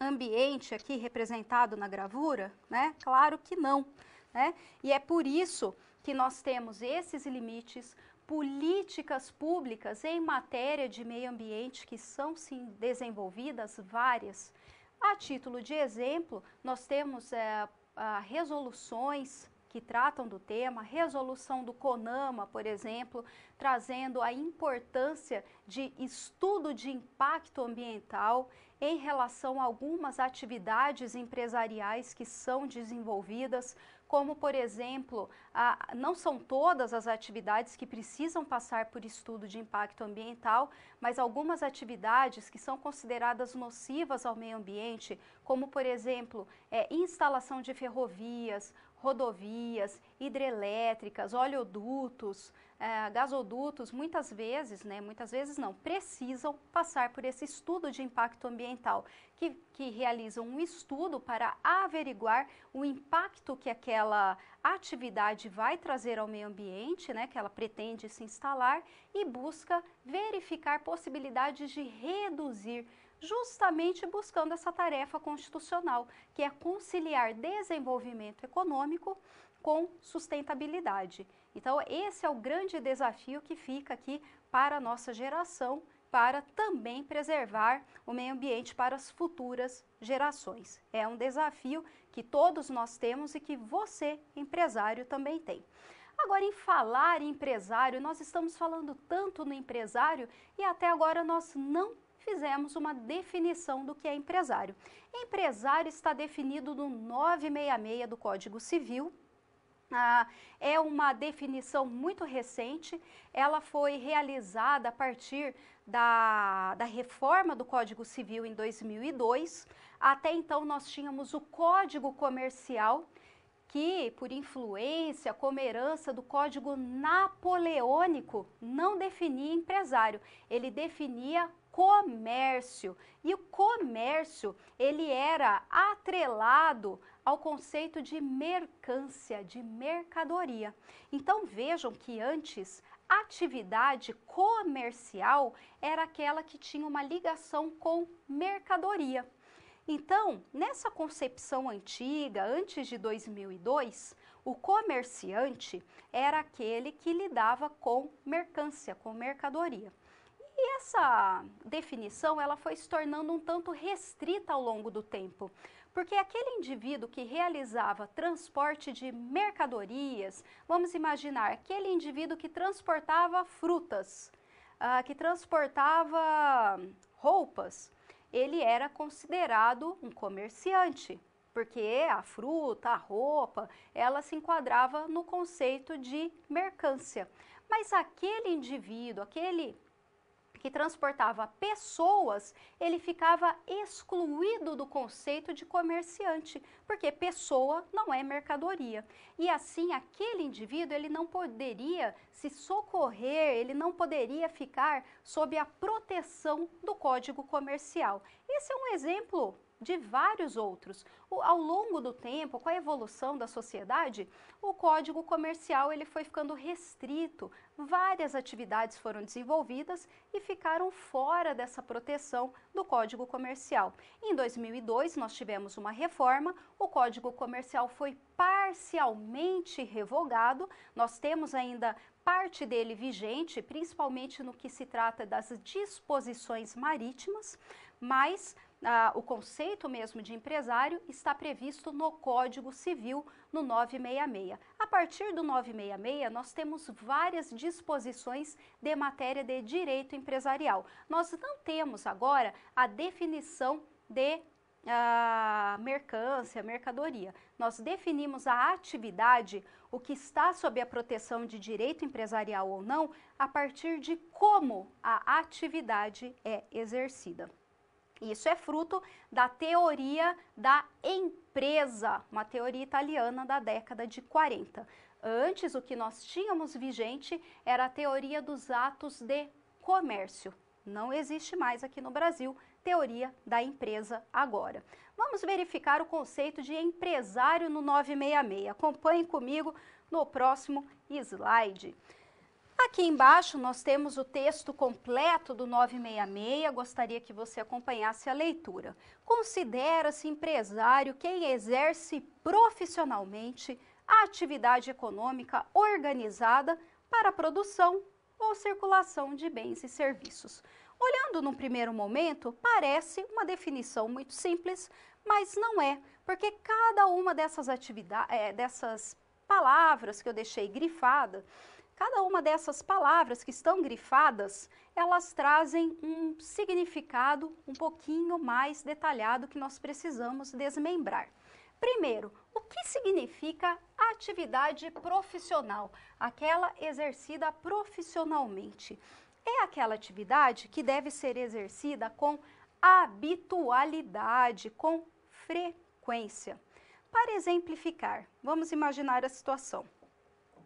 [SPEAKER 1] ambiente aqui representado na gravura? Né? Claro que não. Né? E é por isso que nós temos esses limites, políticas públicas em matéria de meio ambiente que são sim desenvolvidas várias. A título de exemplo, nós temos é, a, resoluções que tratam do tema, resolução do CONAMA, por exemplo, trazendo a importância de estudo de impacto ambiental em relação a algumas atividades empresariais que são desenvolvidas, como, por exemplo, a, não são todas as atividades que precisam passar por estudo de impacto ambiental, mas algumas atividades que são consideradas nocivas ao meio ambiente, como, por exemplo, é, instalação de ferrovias, rodovias, hidrelétricas, oleodutos, é, gasodutos muitas vezes, né, muitas vezes não, precisam passar por esse estudo de impacto ambiental, que, que realiza um estudo para averiguar o impacto que aquela atividade vai trazer ao meio ambiente, né, que ela pretende se instalar, e busca verificar possibilidades de reduzir justamente buscando essa tarefa constitucional, que é conciliar desenvolvimento econômico com sustentabilidade. Então, esse é o grande desafio que fica aqui para a nossa geração, para também preservar o meio ambiente para as futuras gerações. É um desafio que todos nós temos e que você, empresário, também tem. Agora, em falar em empresário, nós estamos falando tanto no empresário e até agora nós não fizemos uma definição do que é empresário. Empresário está definido no 966 do Código Civil, ah, é uma definição muito recente, ela foi realizada a partir da, da reforma do Código Civil em 2002. Até então, nós tínhamos o Código Comercial, que, por influência, como herança do Código Napoleônico, não definia empresário, ele definia comércio. E o comércio, ele era atrelado ao conceito de mercância, de mercadoria. Então vejam que antes atividade comercial era aquela que tinha uma ligação com mercadoria. Então, nessa concepção antiga, antes de 2002, o comerciante era aquele que lidava com mercância, com mercadoria. E essa definição ela foi se tornando um tanto restrita ao longo do tempo, porque aquele indivíduo que realizava transporte de mercadorias, vamos imaginar, aquele indivíduo que transportava frutas, uh, que transportava roupas, ele era considerado um comerciante, porque a fruta, a roupa, ela se enquadrava no conceito de mercância. Mas aquele indivíduo, aquele que transportava pessoas, ele ficava excluído do conceito de comerciante, porque pessoa não é mercadoria. E assim, aquele indivíduo ele não poderia se socorrer, ele não poderia ficar sob a proteção do Código Comercial. Esse é um exemplo de vários outros. O, ao longo do tempo, com a evolução da sociedade, o código comercial ele foi ficando restrito, várias atividades foram desenvolvidas e ficaram fora dessa proteção do código comercial. Em 2002, nós tivemos uma reforma, o código comercial foi parcialmente revogado, nós temos ainda parte dele vigente, principalmente no que se trata das disposições marítimas, mas ah, o conceito mesmo de empresário está previsto no Código Civil, no 966. A partir do 966, nós temos várias disposições de matéria de direito empresarial. Nós não temos agora a definição de ah, mercância, mercadoria. Nós definimos a atividade, o que está sob a proteção de direito empresarial ou não, a partir de como a atividade é exercida. Isso é fruto da teoria da empresa, uma teoria italiana da década de 40. Antes, o que nós tínhamos vigente era a teoria dos atos de comércio. Não existe mais aqui no Brasil teoria da empresa agora. Vamos verificar o conceito de empresário no 966. Acompanhe comigo no próximo slide. Aqui embaixo nós temos o texto completo do 966, gostaria que você acompanhasse a leitura. Considera-se empresário quem exerce profissionalmente a atividade econômica organizada para a produção ou circulação de bens e serviços. Olhando num primeiro momento, parece uma definição muito simples, mas não é, porque cada uma dessas, atividades, é, eh, dessas palavras que eu deixei grifada Cada uma dessas palavras que estão grifadas, elas trazem um significado um pouquinho mais detalhado que nós precisamos desmembrar. Primeiro, o que significa atividade profissional? Aquela exercida profissionalmente. É aquela atividade que deve ser exercida com habitualidade, com frequência. Para exemplificar, vamos imaginar a situação.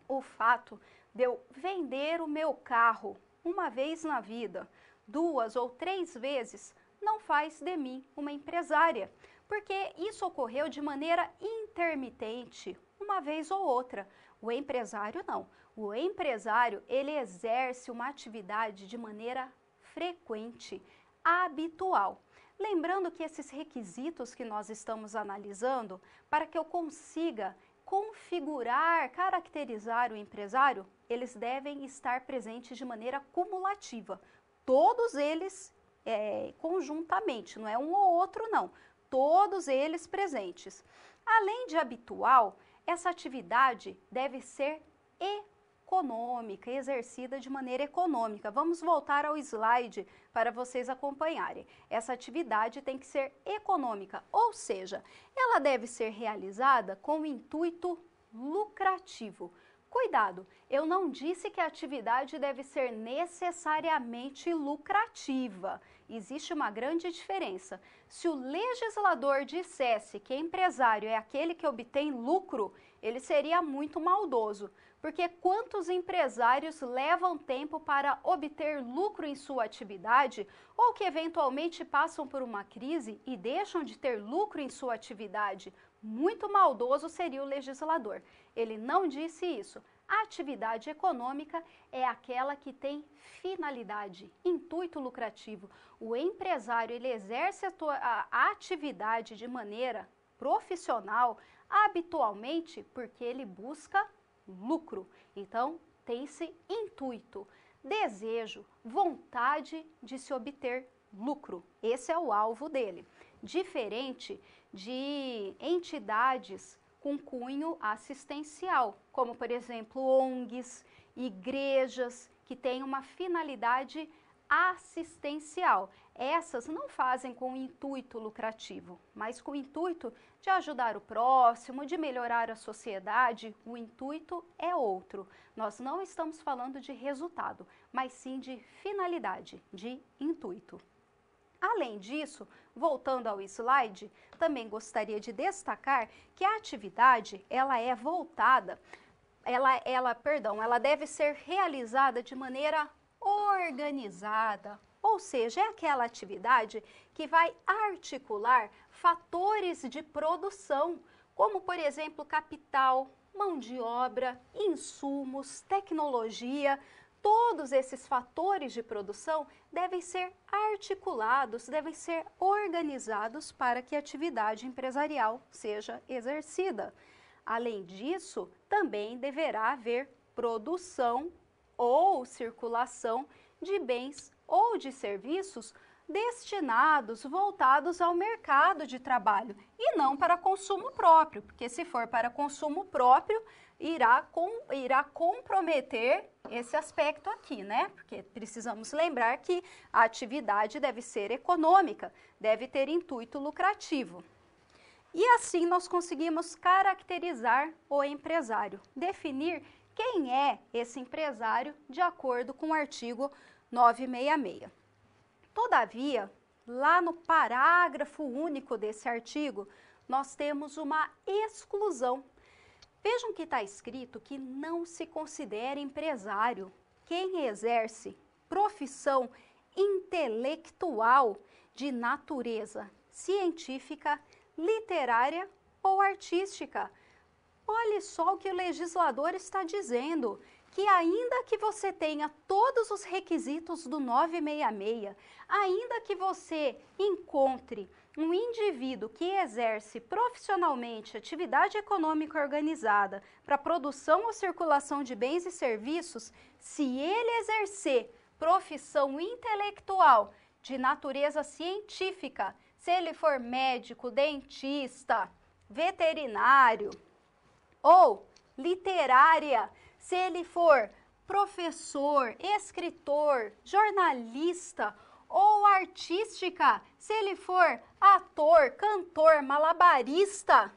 [SPEAKER 1] O fato de eu vender o meu carro uma vez na vida, duas ou três vezes, não faz de mim uma empresária, porque isso ocorreu de maneira intermitente, uma vez ou outra. O empresário não. O empresário, ele exerce uma atividade de maneira frequente, habitual. Lembrando que esses requisitos que nós estamos analisando, para que eu consiga configurar, caracterizar o empresário, eles devem estar presentes de maneira cumulativa. Todos eles é, conjuntamente, não é um ou outro, não. Todos eles presentes. Além de habitual, essa atividade deve ser e econômica, exercida de maneira econômica. Vamos voltar ao slide para vocês acompanharem. Essa atividade tem que ser econômica, ou seja, ela deve ser realizada com intuito lucrativo. Cuidado, eu não disse que a atividade deve ser necessariamente lucrativa. Existe uma grande diferença. Se o legislador dissesse que empresário é aquele que obtém lucro, ele seria muito maldoso, porque quantos empresários levam tempo para obter lucro em sua atividade ou que eventualmente passam por uma crise e deixam de ter lucro em sua atividade? Muito maldoso seria o legislador. Ele não disse isso. A atividade econômica é aquela que tem finalidade, intuito lucrativo. O empresário ele exerce a, tua, a atividade de maneira profissional, habitualmente porque ele busca lucro. Então, tem esse intuito, desejo, vontade de se obter lucro. Esse é o alvo dele. Diferente de entidades com cunho assistencial, como por exemplo ONGs, igrejas, que têm uma finalidade assistencial essas não fazem com intuito lucrativo, mas com o intuito de ajudar o próximo, de melhorar a sociedade, o intuito é outro. Nós não estamos falando de resultado, mas sim de finalidade, de intuito. Além disso, voltando ao slide, também gostaria de destacar que a atividade, ela é voltada, ela ela, perdão, ela deve ser realizada de maneira organizada, ou seja, é aquela atividade que vai articular fatores de produção, como, por exemplo, capital, mão de obra, insumos, tecnologia. Todos esses fatores de produção devem ser articulados, devem ser organizados para que a atividade empresarial seja exercida. Além disso, também deverá haver produção ou circulação de bens ou de serviços destinados, voltados ao mercado de trabalho e não para consumo próprio, porque se for para consumo próprio, irá, com, irá comprometer esse aspecto aqui, né? Porque precisamos lembrar que a atividade deve ser econômica, deve ter intuito lucrativo. E assim nós conseguimos caracterizar o empresário, definir quem é esse empresário de acordo com o artigo 966. Todavia, lá no parágrafo único desse artigo, nós temos uma exclusão. Vejam que está escrito que não se considera empresário quem exerce profissão intelectual de natureza científica, literária ou artística. Olha só o que o legislador está dizendo que ainda que você tenha todos os requisitos do 966, ainda que você encontre um indivíduo que exerce profissionalmente atividade econômica organizada para produção ou circulação de bens e serviços, se ele exercer profissão intelectual de natureza científica, se ele for médico, dentista, veterinário ou literária, se ele for professor, escritor, jornalista ou artística, se ele for ator, cantor, malabarista,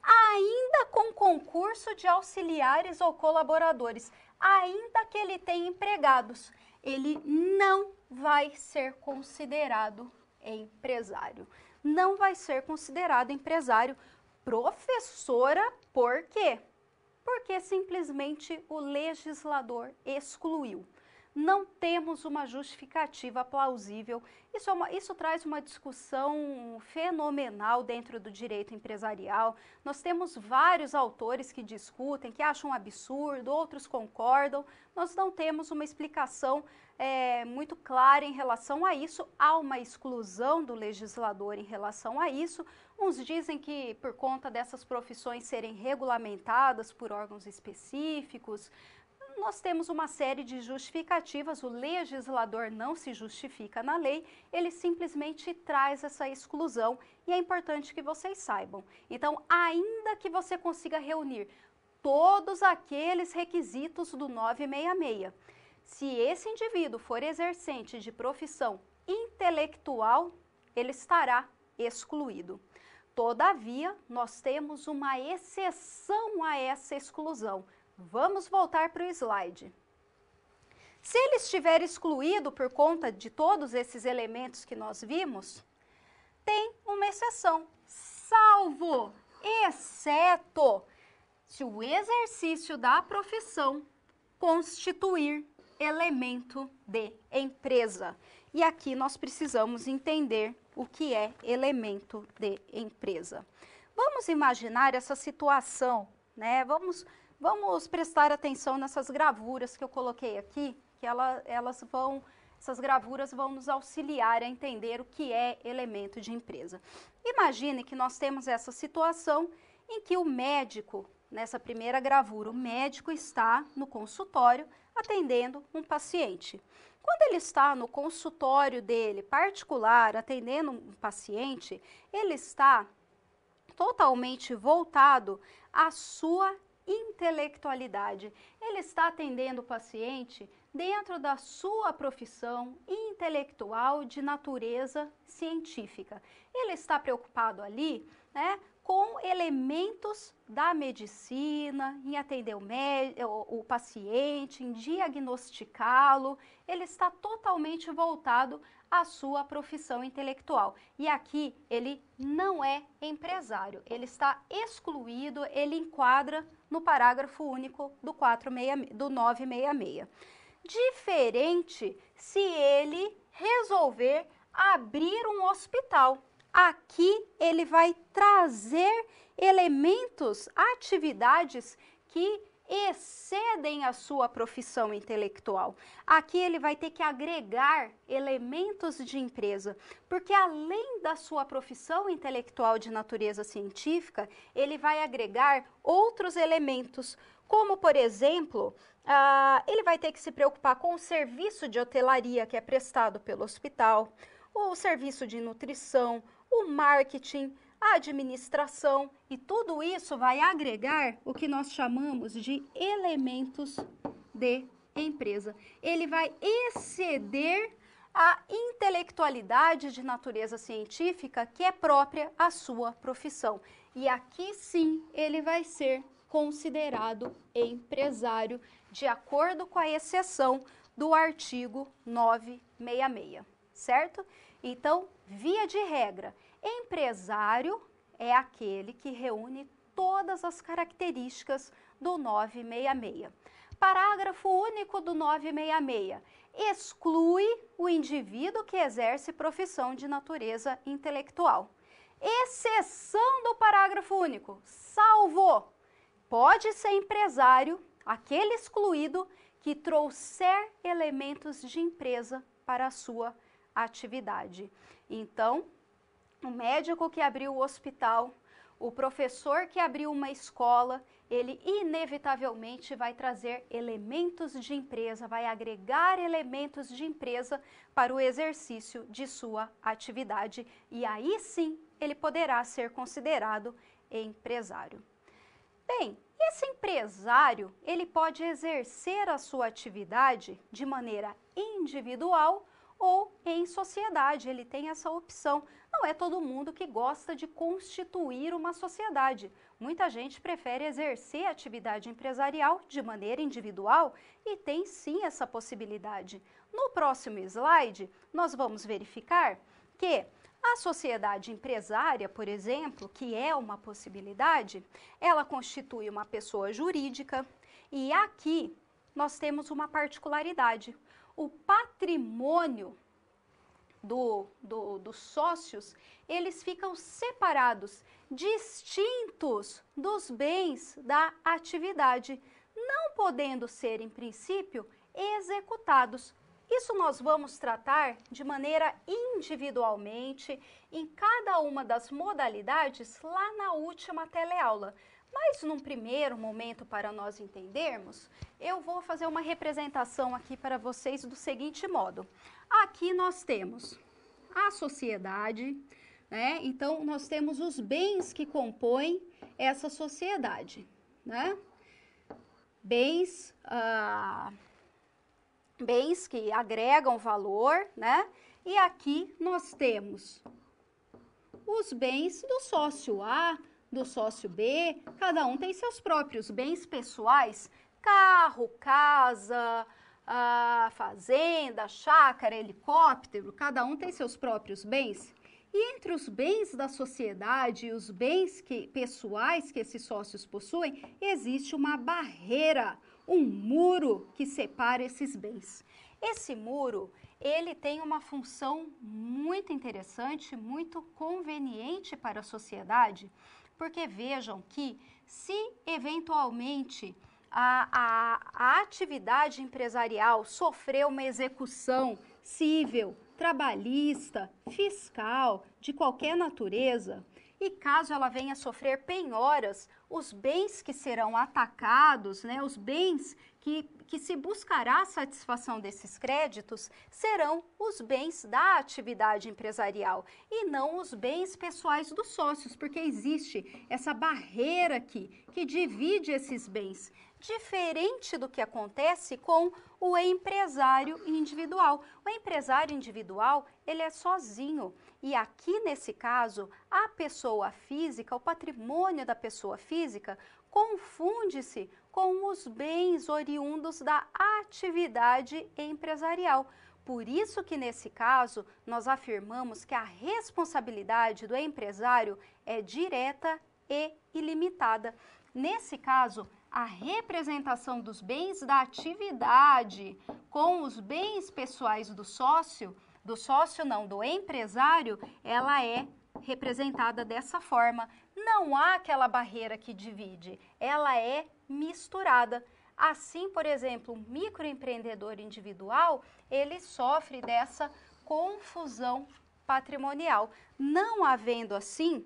[SPEAKER 1] ainda com concurso de auxiliares ou colaboradores, ainda que ele tenha empregados, ele não vai ser considerado empresário. Não vai ser considerado empresário professora, por quê? porque simplesmente o legislador excluiu. Não temos uma justificativa plausível. Isso, é uma, isso traz uma discussão fenomenal dentro do direito empresarial. Nós temos vários autores que discutem, que acham um absurdo, outros concordam. Nós não temos uma explicação é, muito clara em relação a isso. Há uma exclusão do legislador em relação a isso. Uns dizem que, por conta dessas profissões serem regulamentadas por órgãos específicos, nós temos uma série de justificativas. O legislador não se justifica na lei, ele simplesmente traz essa exclusão e é importante que vocês saibam. Então, ainda que você consiga reunir todos aqueles requisitos do 966, se esse indivíduo for exercente de profissão intelectual, ele estará excluído. Todavia, nós temos uma exceção a essa exclusão. Vamos voltar para o slide. Se ele estiver excluído por conta de todos esses elementos que nós vimos, tem uma exceção, salvo, exceto, se o exercício da profissão constituir elemento de empresa. E aqui nós precisamos entender o que é elemento de empresa. Vamos imaginar essa situação, né? Vamos, vamos prestar atenção nessas gravuras que eu coloquei aqui, que ela, elas vão essas gravuras vão nos auxiliar a entender o que é elemento de empresa. Imagine que nós temos essa situação em que o médico, nessa primeira gravura, o médico está no consultório atendendo um paciente. Quando ele está no consultório dele particular, atendendo um paciente, ele está totalmente voltado à sua intelectualidade. Ele está atendendo o paciente dentro da sua profissão intelectual de natureza científica. Ele está preocupado ali né, com elementos da medicina, em atender o, o, o paciente, em diagnosticá-lo, ele está totalmente voltado à sua profissão intelectual. E aqui ele não é empresário, ele está excluído, ele enquadra no parágrafo único do, 46, do 966. Diferente se ele resolver abrir um hospital Aqui ele vai trazer elementos, atividades que excedem a sua profissão intelectual. Aqui ele vai ter que agregar elementos de empresa, porque além da sua profissão intelectual de natureza científica, ele vai agregar outros elementos, como por exemplo, ah, ele vai ter que se preocupar com o serviço de hotelaria que é prestado pelo hospital, ou o serviço de nutrição, o marketing, a administração e tudo isso vai agregar o que nós chamamos de elementos de empresa. Ele vai exceder a intelectualidade de natureza científica que é própria à sua profissão. E aqui sim ele vai ser considerado empresário, de acordo com a exceção do artigo 966, certo? Então, Via de regra, empresário é aquele que reúne todas as características do 966. Parágrafo único do 966. Exclui o indivíduo que exerce profissão de natureza intelectual. Exceção do parágrafo único, salvo pode ser empresário aquele excluído que trouxer elementos de empresa para a sua atividade. Então, o médico que abriu o hospital, o professor que abriu uma escola, ele inevitavelmente vai trazer elementos de empresa, vai agregar elementos de empresa para o exercício de sua atividade e aí sim ele poderá ser considerado empresário. Bem, esse empresário, ele pode exercer a sua atividade de maneira individual ou em sociedade, ele tem essa opção. Não é todo mundo que gosta de constituir uma sociedade. Muita gente prefere exercer atividade empresarial de maneira individual e tem sim essa possibilidade. No próximo slide, nós vamos verificar que a sociedade empresária, por exemplo, que é uma possibilidade, ela constitui uma pessoa jurídica e aqui nós temos uma particularidade, o patrimônio do, do, dos sócios, eles ficam separados, distintos dos bens da atividade, não podendo ser, em princípio, executados. Isso nós vamos tratar de maneira individualmente em cada uma das modalidades lá na última teleaula. Mas num primeiro momento, para nós entendermos, eu vou fazer uma representação aqui para vocês do seguinte modo. Aqui nós temos a sociedade, né? Então nós temos os bens que compõem essa sociedade, né? Bens, ah, bens que agregam valor, né? E aqui nós temos os bens do sócio A, ah, do sócio B, cada um tem seus próprios bens pessoais, carro, casa, a fazenda, chácara, helicóptero, cada um tem seus próprios bens. E entre os bens da sociedade e os bens que, pessoais que esses sócios possuem, existe uma barreira, um muro que separa esses bens. Esse muro, ele tem uma função muito interessante, muito conveniente para a sociedade, porque vejam que, se eventualmente a, a, a atividade empresarial sofreu uma execução civil, trabalhista, fiscal, de qualquer natureza, e caso ela venha sofrer penhoras, os bens que serão atacados, né, os bens que que se buscará a satisfação desses créditos serão os bens da atividade empresarial e não os bens pessoais dos sócios, porque existe essa barreira aqui que divide esses bens diferente do que acontece com o empresário individual. O empresário individual, ele é sozinho. E aqui nesse caso, a pessoa física, o patrimônio da pessoa física confunde-se com os bens oriundos da atividade empresarial. Por isso que nesse caso nós afirmamos que a responsabilidade do empresário é direta e ilimitada. Nesse caso, a representação dos bens da atividade com os bens pessoais do sócio, do sócio não, do empresário, ela é representada dessa forma. Não há aquela barreira que divide, ela é misturada. Assim, por exemplo, um microempreendedor individual, ele sofre dessa confusão patrimonial, não havendo assim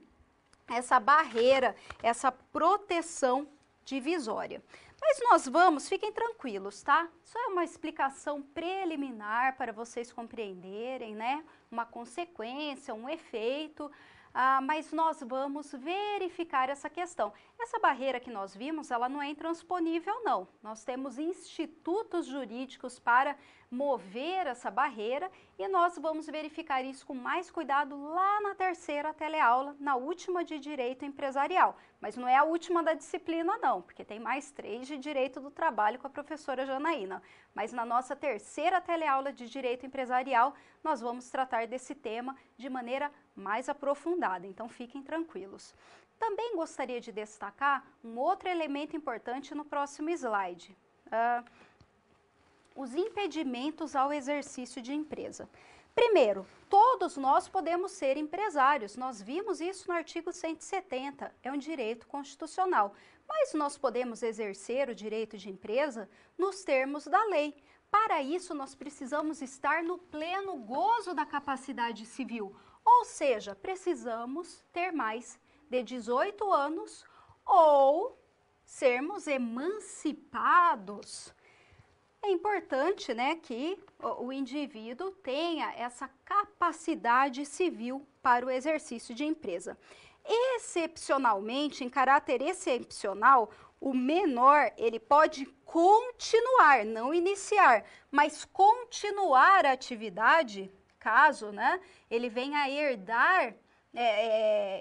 [SPEAKER 1] essa barreira, essa proteção divisória. Mas nós vamos, fiquem tranquilos, tá? Isso é uma explicação preliminar para vocês compreenderem, né? Uma consequência, um efeito, ah, mas nós vamos verificar essa questão. Essa barreira que nós vimos, ela não é intransponível não. Nós temos institutos jurídicos para mover essa barreira e nós vamos verificar isso com mais cuidado lá na terceira teleaula, na última de direito empresarial. Mas não é a última da disciplina não, porque tem mais três de direito do trabalho com a professora Janaína. Mas na nossa terceira teleaula de direito empresarial, nós vamos tratar desse tema de maneira mais aprofundada. Então fiquem tranquilos. Também gostaria de destacar um outro elemento importante no próximo slide. Uh, os impedimentos ao exercício de empresa. Primeiro, todos nós podemos ser empresários, nós vimos isso no artigo 170, é um direito constitucional, mas nós podemos exercer o direito de empresa nos termos da lei. Para isso, nós precisamos estar no pleno gozo da capacidade civil, ou seja, precisamos ter mais de 18 anos ou sermos emancipados. É importante né, que o indivíduo tenha essa capacidade civil para o exercício de empresa. Excepcionalmente, em caráter excepcional, o menor ele pode continuar, não iniciar, mas continuar a atividade, caso né, ele venha a herdar é,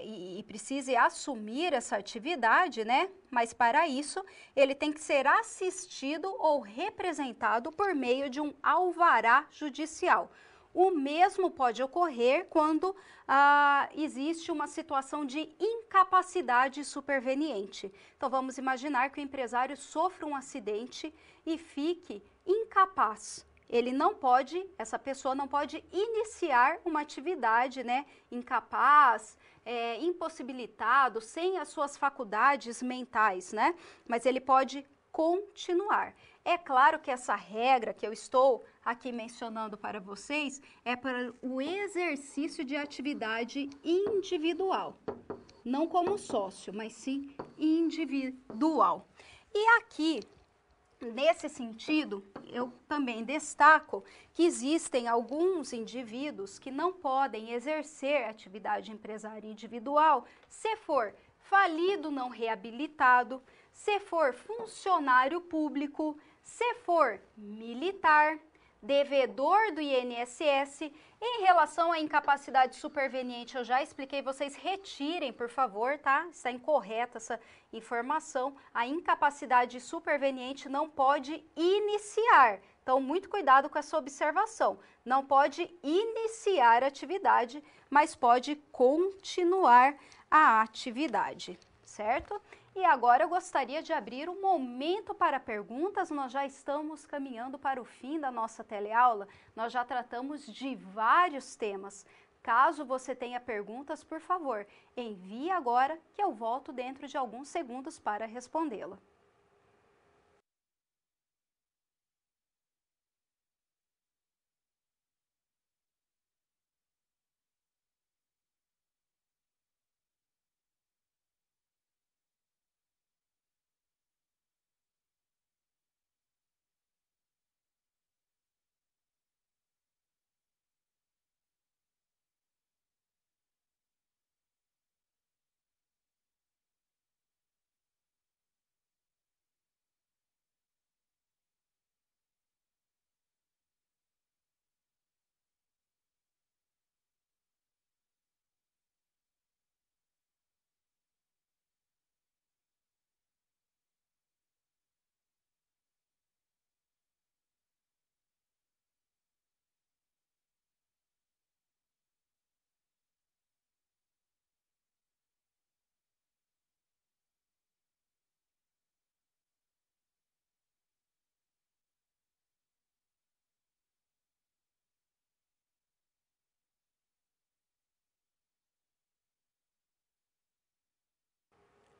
[SPEAKER 1] é, e, e precise assumir essa atividade, né? Mas para isso, ele tem que ser assistido ou representado por meio de um alvará judicial. O mesmo pode ocorrer quando ah, existe uma situação de incapacidade superveniente. Então, vamos imaginar que o empresário sofra um acidente e fique incapaz ele não pode, essa pessoa não pode iniciar uma atividade, né, incapaz, é, impossibilitado, sem as suas faculdades mentais, né, mas ele pode continuar. É claro que essa regra que eu estou aqui mencionando para vocês é para o exercício de atividade individual, não como sócio, mas sim individual. E aqui Nesse sentido, eu também destaco que existem alguns indivíduos que não podem exercer atividade empresária individual se for falido não reabilitado, se for funcionário público, se for militar, devedor do INSS em relação à incapacidade superveniente. Eu já expliquei, vocês retirem, por favor, tá? Está incorreta essa informação. A incapacidade superveniente não pode iniciar. Então, muito cuidado com essa observação. Não pode iniciar a atividade, mas pode continuar a atividade, certo? E agora eu gostaria de abrir um momento para perguntas. Nós já estamos caminhando para o fim da nossa teleaula. Nós já tratamos de vários temas. Caso você tenha perguntas, por favor, envie agora que eu volto dentro de alguns segundos para respondê-la.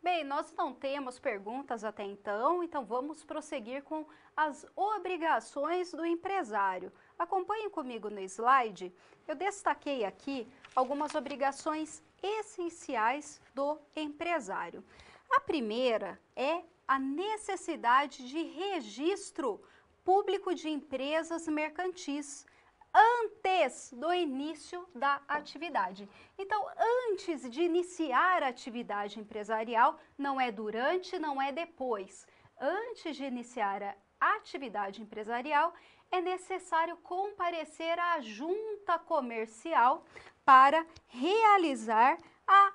[SPEAKER 1] Bem, nós não temos perguntas até então, então vamos prosseguir com as obrigações do empresário. Acompanhem comigo no slide. Eu destaquei aqui algumas obrigações essenciais do empresário. A primeira é a necessidade de registro público de empresas mercantis antes do início da atividade. Então, antes de iniciar a atividade empresarial, não é durante, não é depois. Antes de iniciar a atividade empresarial, é necessário comparecer à junta comercial para realizar a,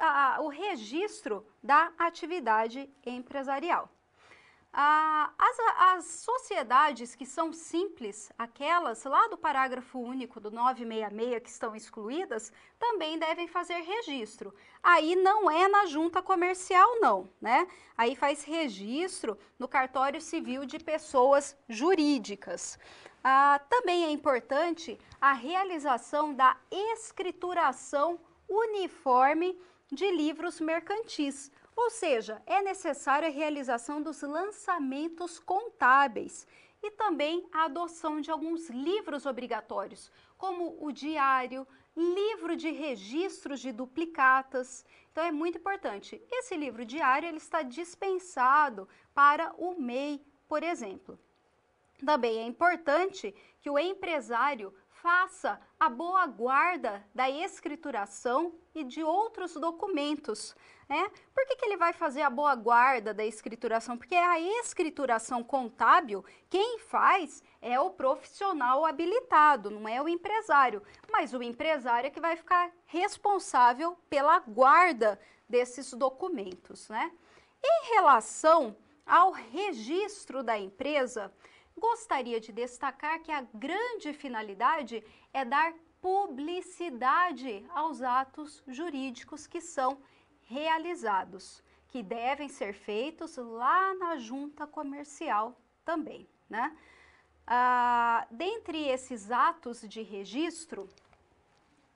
[SPEAKER 1] a, o registro da atividade empresarial. Ah, as, as sociedades que são simples, aquelas lá do parágrafo único do 966 que estão excluídas, também devem fazer registro. Aí não é na junta comercial, não, né? Aí faz registro no cartório civil de pessoas jurídicas. Ah, também é importante a realização da escrituração uniforme de livros mercantis. Ou seja, é necessária a realização dos lançamentos contábeis e também a adoção de alguns livros obrigatórios, como o diário, livro de registros de duplicatas. Então é muito importante. Esse livro diário ele está dispensado para o MEI, por exemplo. Também é importante que o empresário faça a boa guarda da escrituração e de outros documentos. Né? Por que, que ele vai fazer a boa guarda da escrituração? Porque é a escrituração contábil, quem faz é o profissional habilitado, não é o empresário. Mas o empresário é que vai ficar responsável pela guarda desses documentos. Né? Em relação ao registro da empresa, gostaria de destacar que a grande finalidade é dar publicidade aos atos jurídicos que são realizados, que devem ser feitos lá na junta comercial também, né? Ah, dentre esses atos de registro,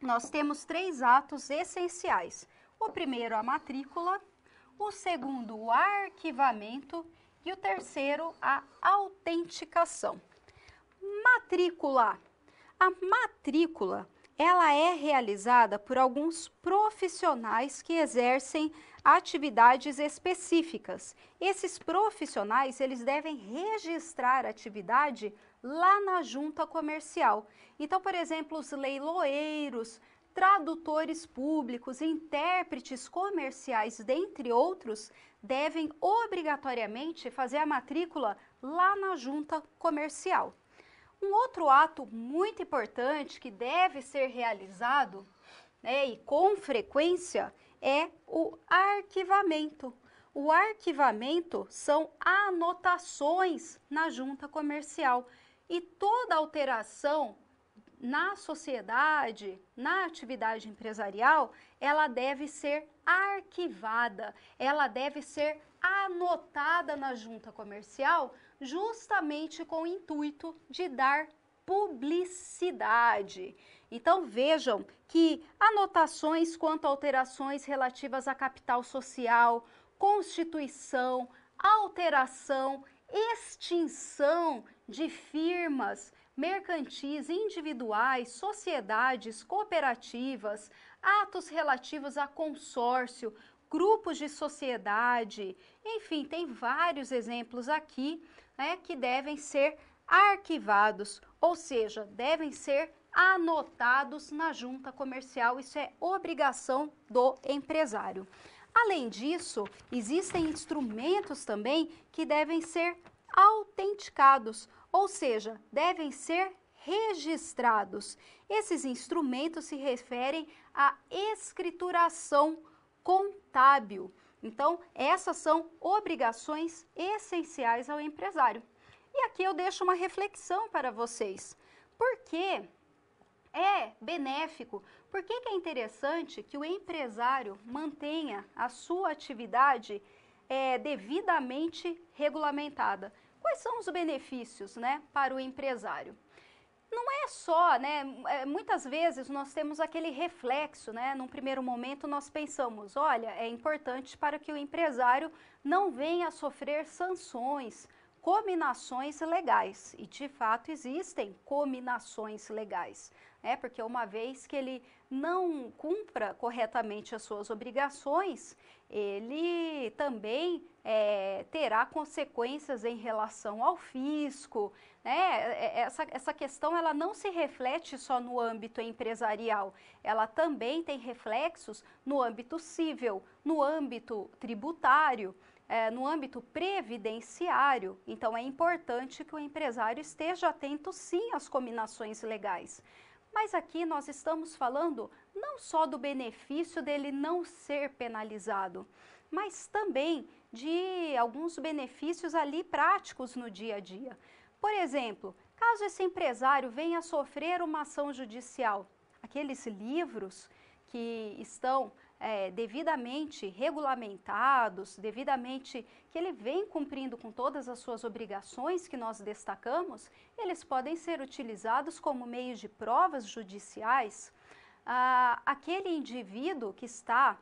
[SPEAKER 1] nós temos três atos essenciais. O primeiro, a matrícula, o segundo, o arquivamento e o terceiro, a autenticação. Matrícula. A matrícula, ela é realizada por alguns profissionais que exercem atividades específicas. Esses profissionais, eles devem registrar atividade lá na junta comercial. Então, por exemplo, os leiloeiros, tradutores públicos, intérpretes comerciais, dentre outros, devem obrigatoriamente fazer a matrícula lá na junta comercial. Um outro ato muito importante que deve ser realizado, né, e com frequência, é o arquivamento. O arquivamento são anotações na junta comercial e toda alteração na sociedade, na atividade empresarial, ela deve ser arquivada, ela deve ser anotada na junta comercial, justamente com o intuito de dar publicidade. Então vejam que anotações quanto a alterações relativas a capital social, constituição, alteração, extinção de firmas mercantis, individuais, sociedades, cooperativas, atos relativos a consórcio, grupos de sociedade, enfim, tem vários exemplos aqui né, que devem ser arquivados, ou seja, devem ser anotados na junta comercial, isso é obrigação do empresário. Além disso, existem instrumentos também que devem ser autenticados, ou seja, devem ser registrados. Esses instrumentos se referem à escrituração contábil. Então, essas são obrigações essenciais ao empresário. E aqui eu deixo uma reflexão para vocês. Por que é benéfico? Por que, é interessante que o empresário mantenha a sua atividade é, devidamente regulamentada? Quais são os benefícios né, para o empresário? não é só, né? É, muitas vezes nós temos aquele reflexo, né? Num primeiro momento nós pensamos, olha, é importante para que o empresário não venha a sofrer sanções, cominações legais. E de fato existem cominações legais, né? Porque uma vez que ele não cumpra corretamente as suas obrigações, ele também é, terá consequências em relação ao fisco. Né? É, é, essa, essa questão ela não se reflete só no âmbito empresarial, ela também tem reflexos no âmbito civil, no âmbito tributário. É, no âmbito previdenciário. Então, é importante que o empresário esteja atento, sim, às combinações legais. Mas aqui nós estamos falando não só do benefício dele não ser penalizado, mas também de alguns benefícios ali práticos no dia a dia. Por exemplo, caso esse empresário venha a sofrer uma ação judicial, aqueles livros que estão é, devidamente regulamentados, devidamente que ele vem cumprindo com todas as suas obrigações que nós destacamos, eles podem ser utilizados como meios de provas judiciais. Ah, aquele indivíduo que está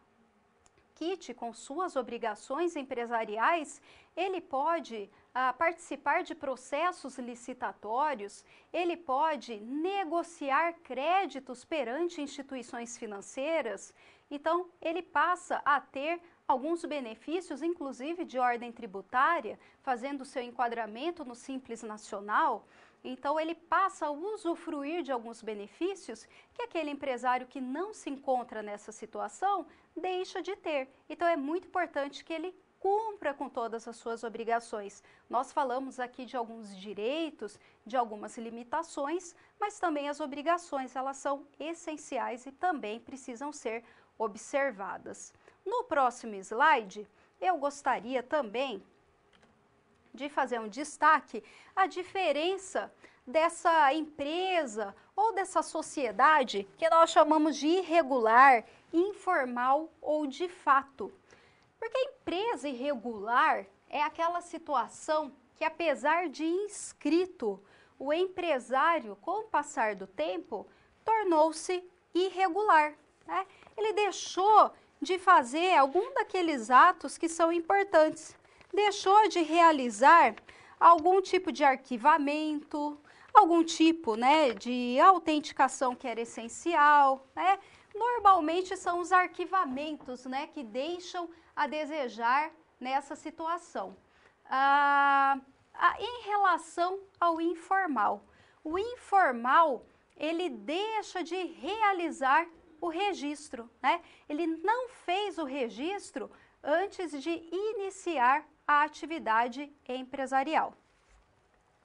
[SPEAKER 1] com suas obrigações empresariais, ele pode ah, participar de processos licitatórios, ele pode negociar créditos perante instituições financeiras. Então, ele passa a ter alguns benefícios, inclusive de ordem tributária, fazendo seu enquadramento no Simples Nacional. Então, ele passa a usufruir de alguns benefícios que aquele empresário que não se encontra nessa situação deixa de ter. Então é muito importante que ele cumpra com todas as suas obrigações. Nós falamos aqui de alguns direitos, de algumas limitações, mas também as obrigações, elas são essenciais e também precisam ser observadas. No próximo slide, eu gostaria também de fazer um destaque a diferença dessa empresa ou dessa sociedade que nós chamamos de irregular, informal ou de fato. Porque a empresa irregular é aquela situação que, apesar de inscrito, o empresário, com o passar do tempo, tornou-se irregular. Né? Ele deixou de fazer algum daqueles atos que são importantes, deixou de realizar algum tipo de arquivamento, algum tipo né, de autenticação que era essencial, né? normalmente são os arquivamentos né, que deixam a desejar nessa situação. Ah, em relação ao informal, o informal ele deixa de realizar o registro, né? Ele não fez o registro antes de iniciar a atividade empresarial.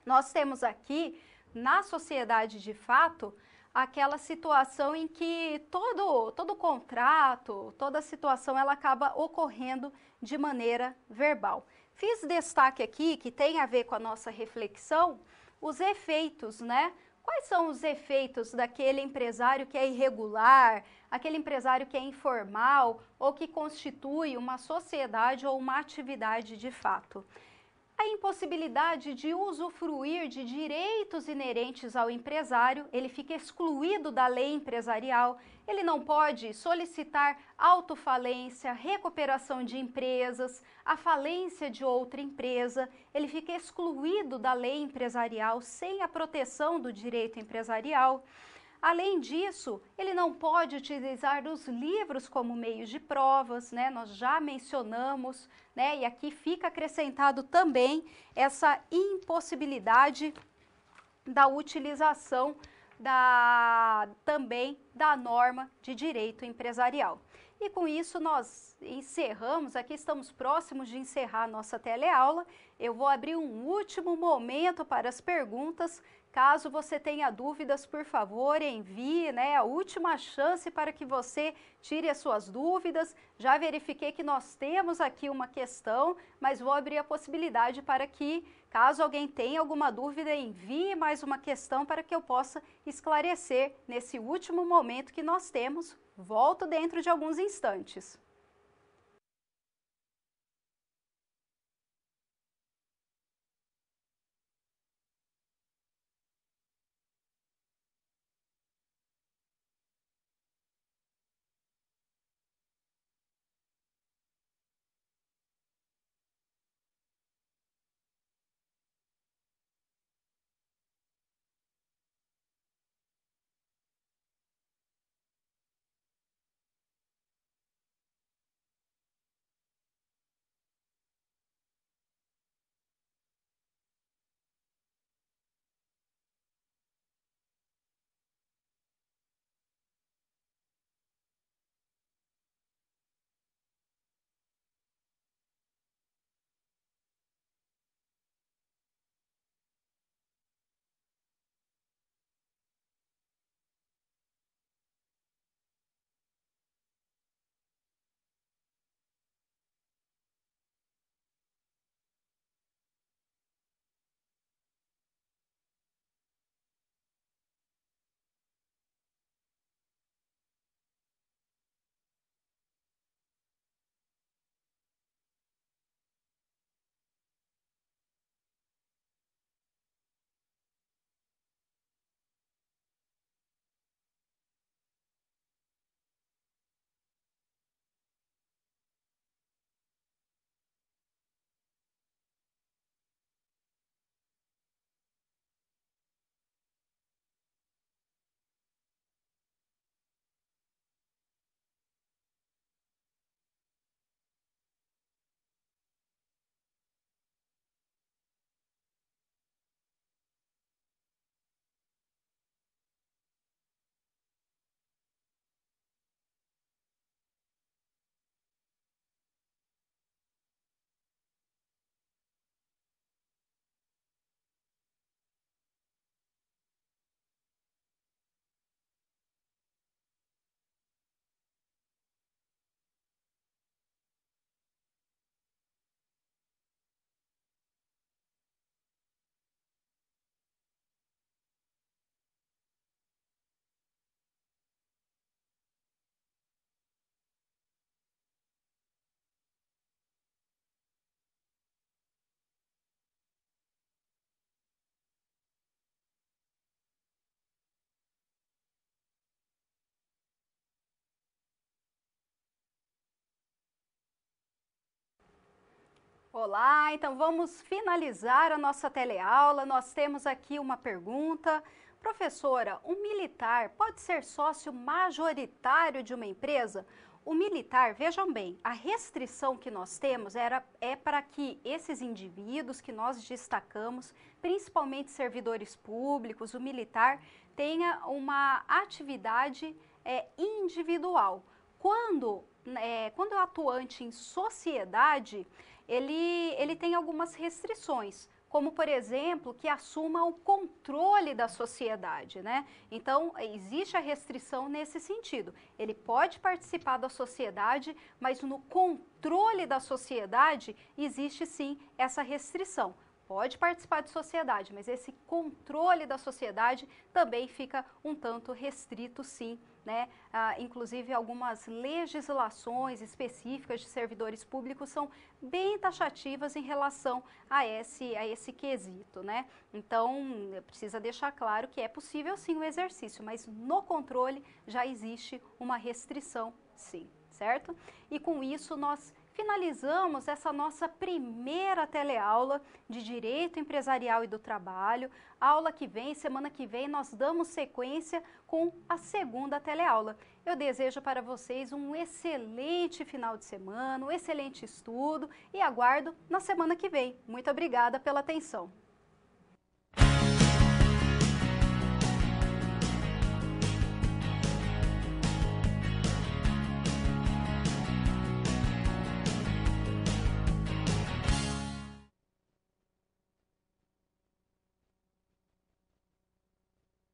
[SPEAKER 1] Nós temos aqui na sociedade de fato aquela situação em que todo todo contrato, toda situação ela acaba ocorrendo de maneira verbal. Fiz destaque aqui que tem a ver com a nossa reflexão, os efeitos, né? Quais são os efeitos daquele empresário que é irregular, aquele empresário que é informal ou que constitui uma sociedade ou uma atividade de fato? a impossibilidade de usufruir de direitos inerentes ao empresário, ele fica excluído da lei empresarial, ele não pode solicitar autofalência, recuperação de empresas, a falência de outra empresa, ele fica excluído da lei empresarial sem a proteção do direito empresarial. Além disso, ele não pode utilizar os livros como meios de provas, né? Nós já mencionamos, né? E aqui fica acrescentado também essa impossibilidade da utilização da também da norma de direito empresarial. E com isso nós encerramos, aqui estamos próximos de encerrar nossa teleaula. Eu vou abrir um último momento para as perguntas Caso você tenha dúvidas, por favor, envie, né? A última chance para que você tire as suas dúvidas. Já verifiquei que nós temos aqui uma questão, mas vou abrir a possibilidade para que, caso alguém tenha alguma dúvida, envie mais uma questão para que eu possa esclarecer nesse último momento que nós temos. Volto dentro de alguns instantes. Olá, então vamos finalizar a nossa teleaula. Nós temos aqui uma pergunta. Professora, um militar pode ser sócio majoritário de uma empresa? O militar, vejam bem, a restrição que nós temos era, é para que esses indivíduos que nós destacamos, principalmente servidores públicos, o militar, tenha uma atividade é, individual. Quando, né, é, quando o atuante em sociedade, ele, ele tem algumas restrições como por exemplo que assuma o controle da sociedade, né? Então existe a restrição nesse sentido. Ele pode participar da sociedade, mas no controle da sociedade existe sim essa restrição. Pode participar de sociedade, mas esse controle da sociedade também fica um tanto restrito, sim, né? Ah, inclusive, algumas legislações específicas de servidores públicos são bem taxativas em relação a esse, a esse quesito, né? Então, precisa deixar claro que é possível sim o exercício, mas no controle já existe uma restrição, sim, certo? E com isso nós finalizamos essa nossa primeira teleaula de Direito Empresarial e do Trabalho. Aula que vem, semana que vem, nós damos sequência com a segunda teleaula. Eu desejo para vocês um excelente final de semana, um excelente estudo e aguardo na semana que vem. Muito obrigada pela atenção.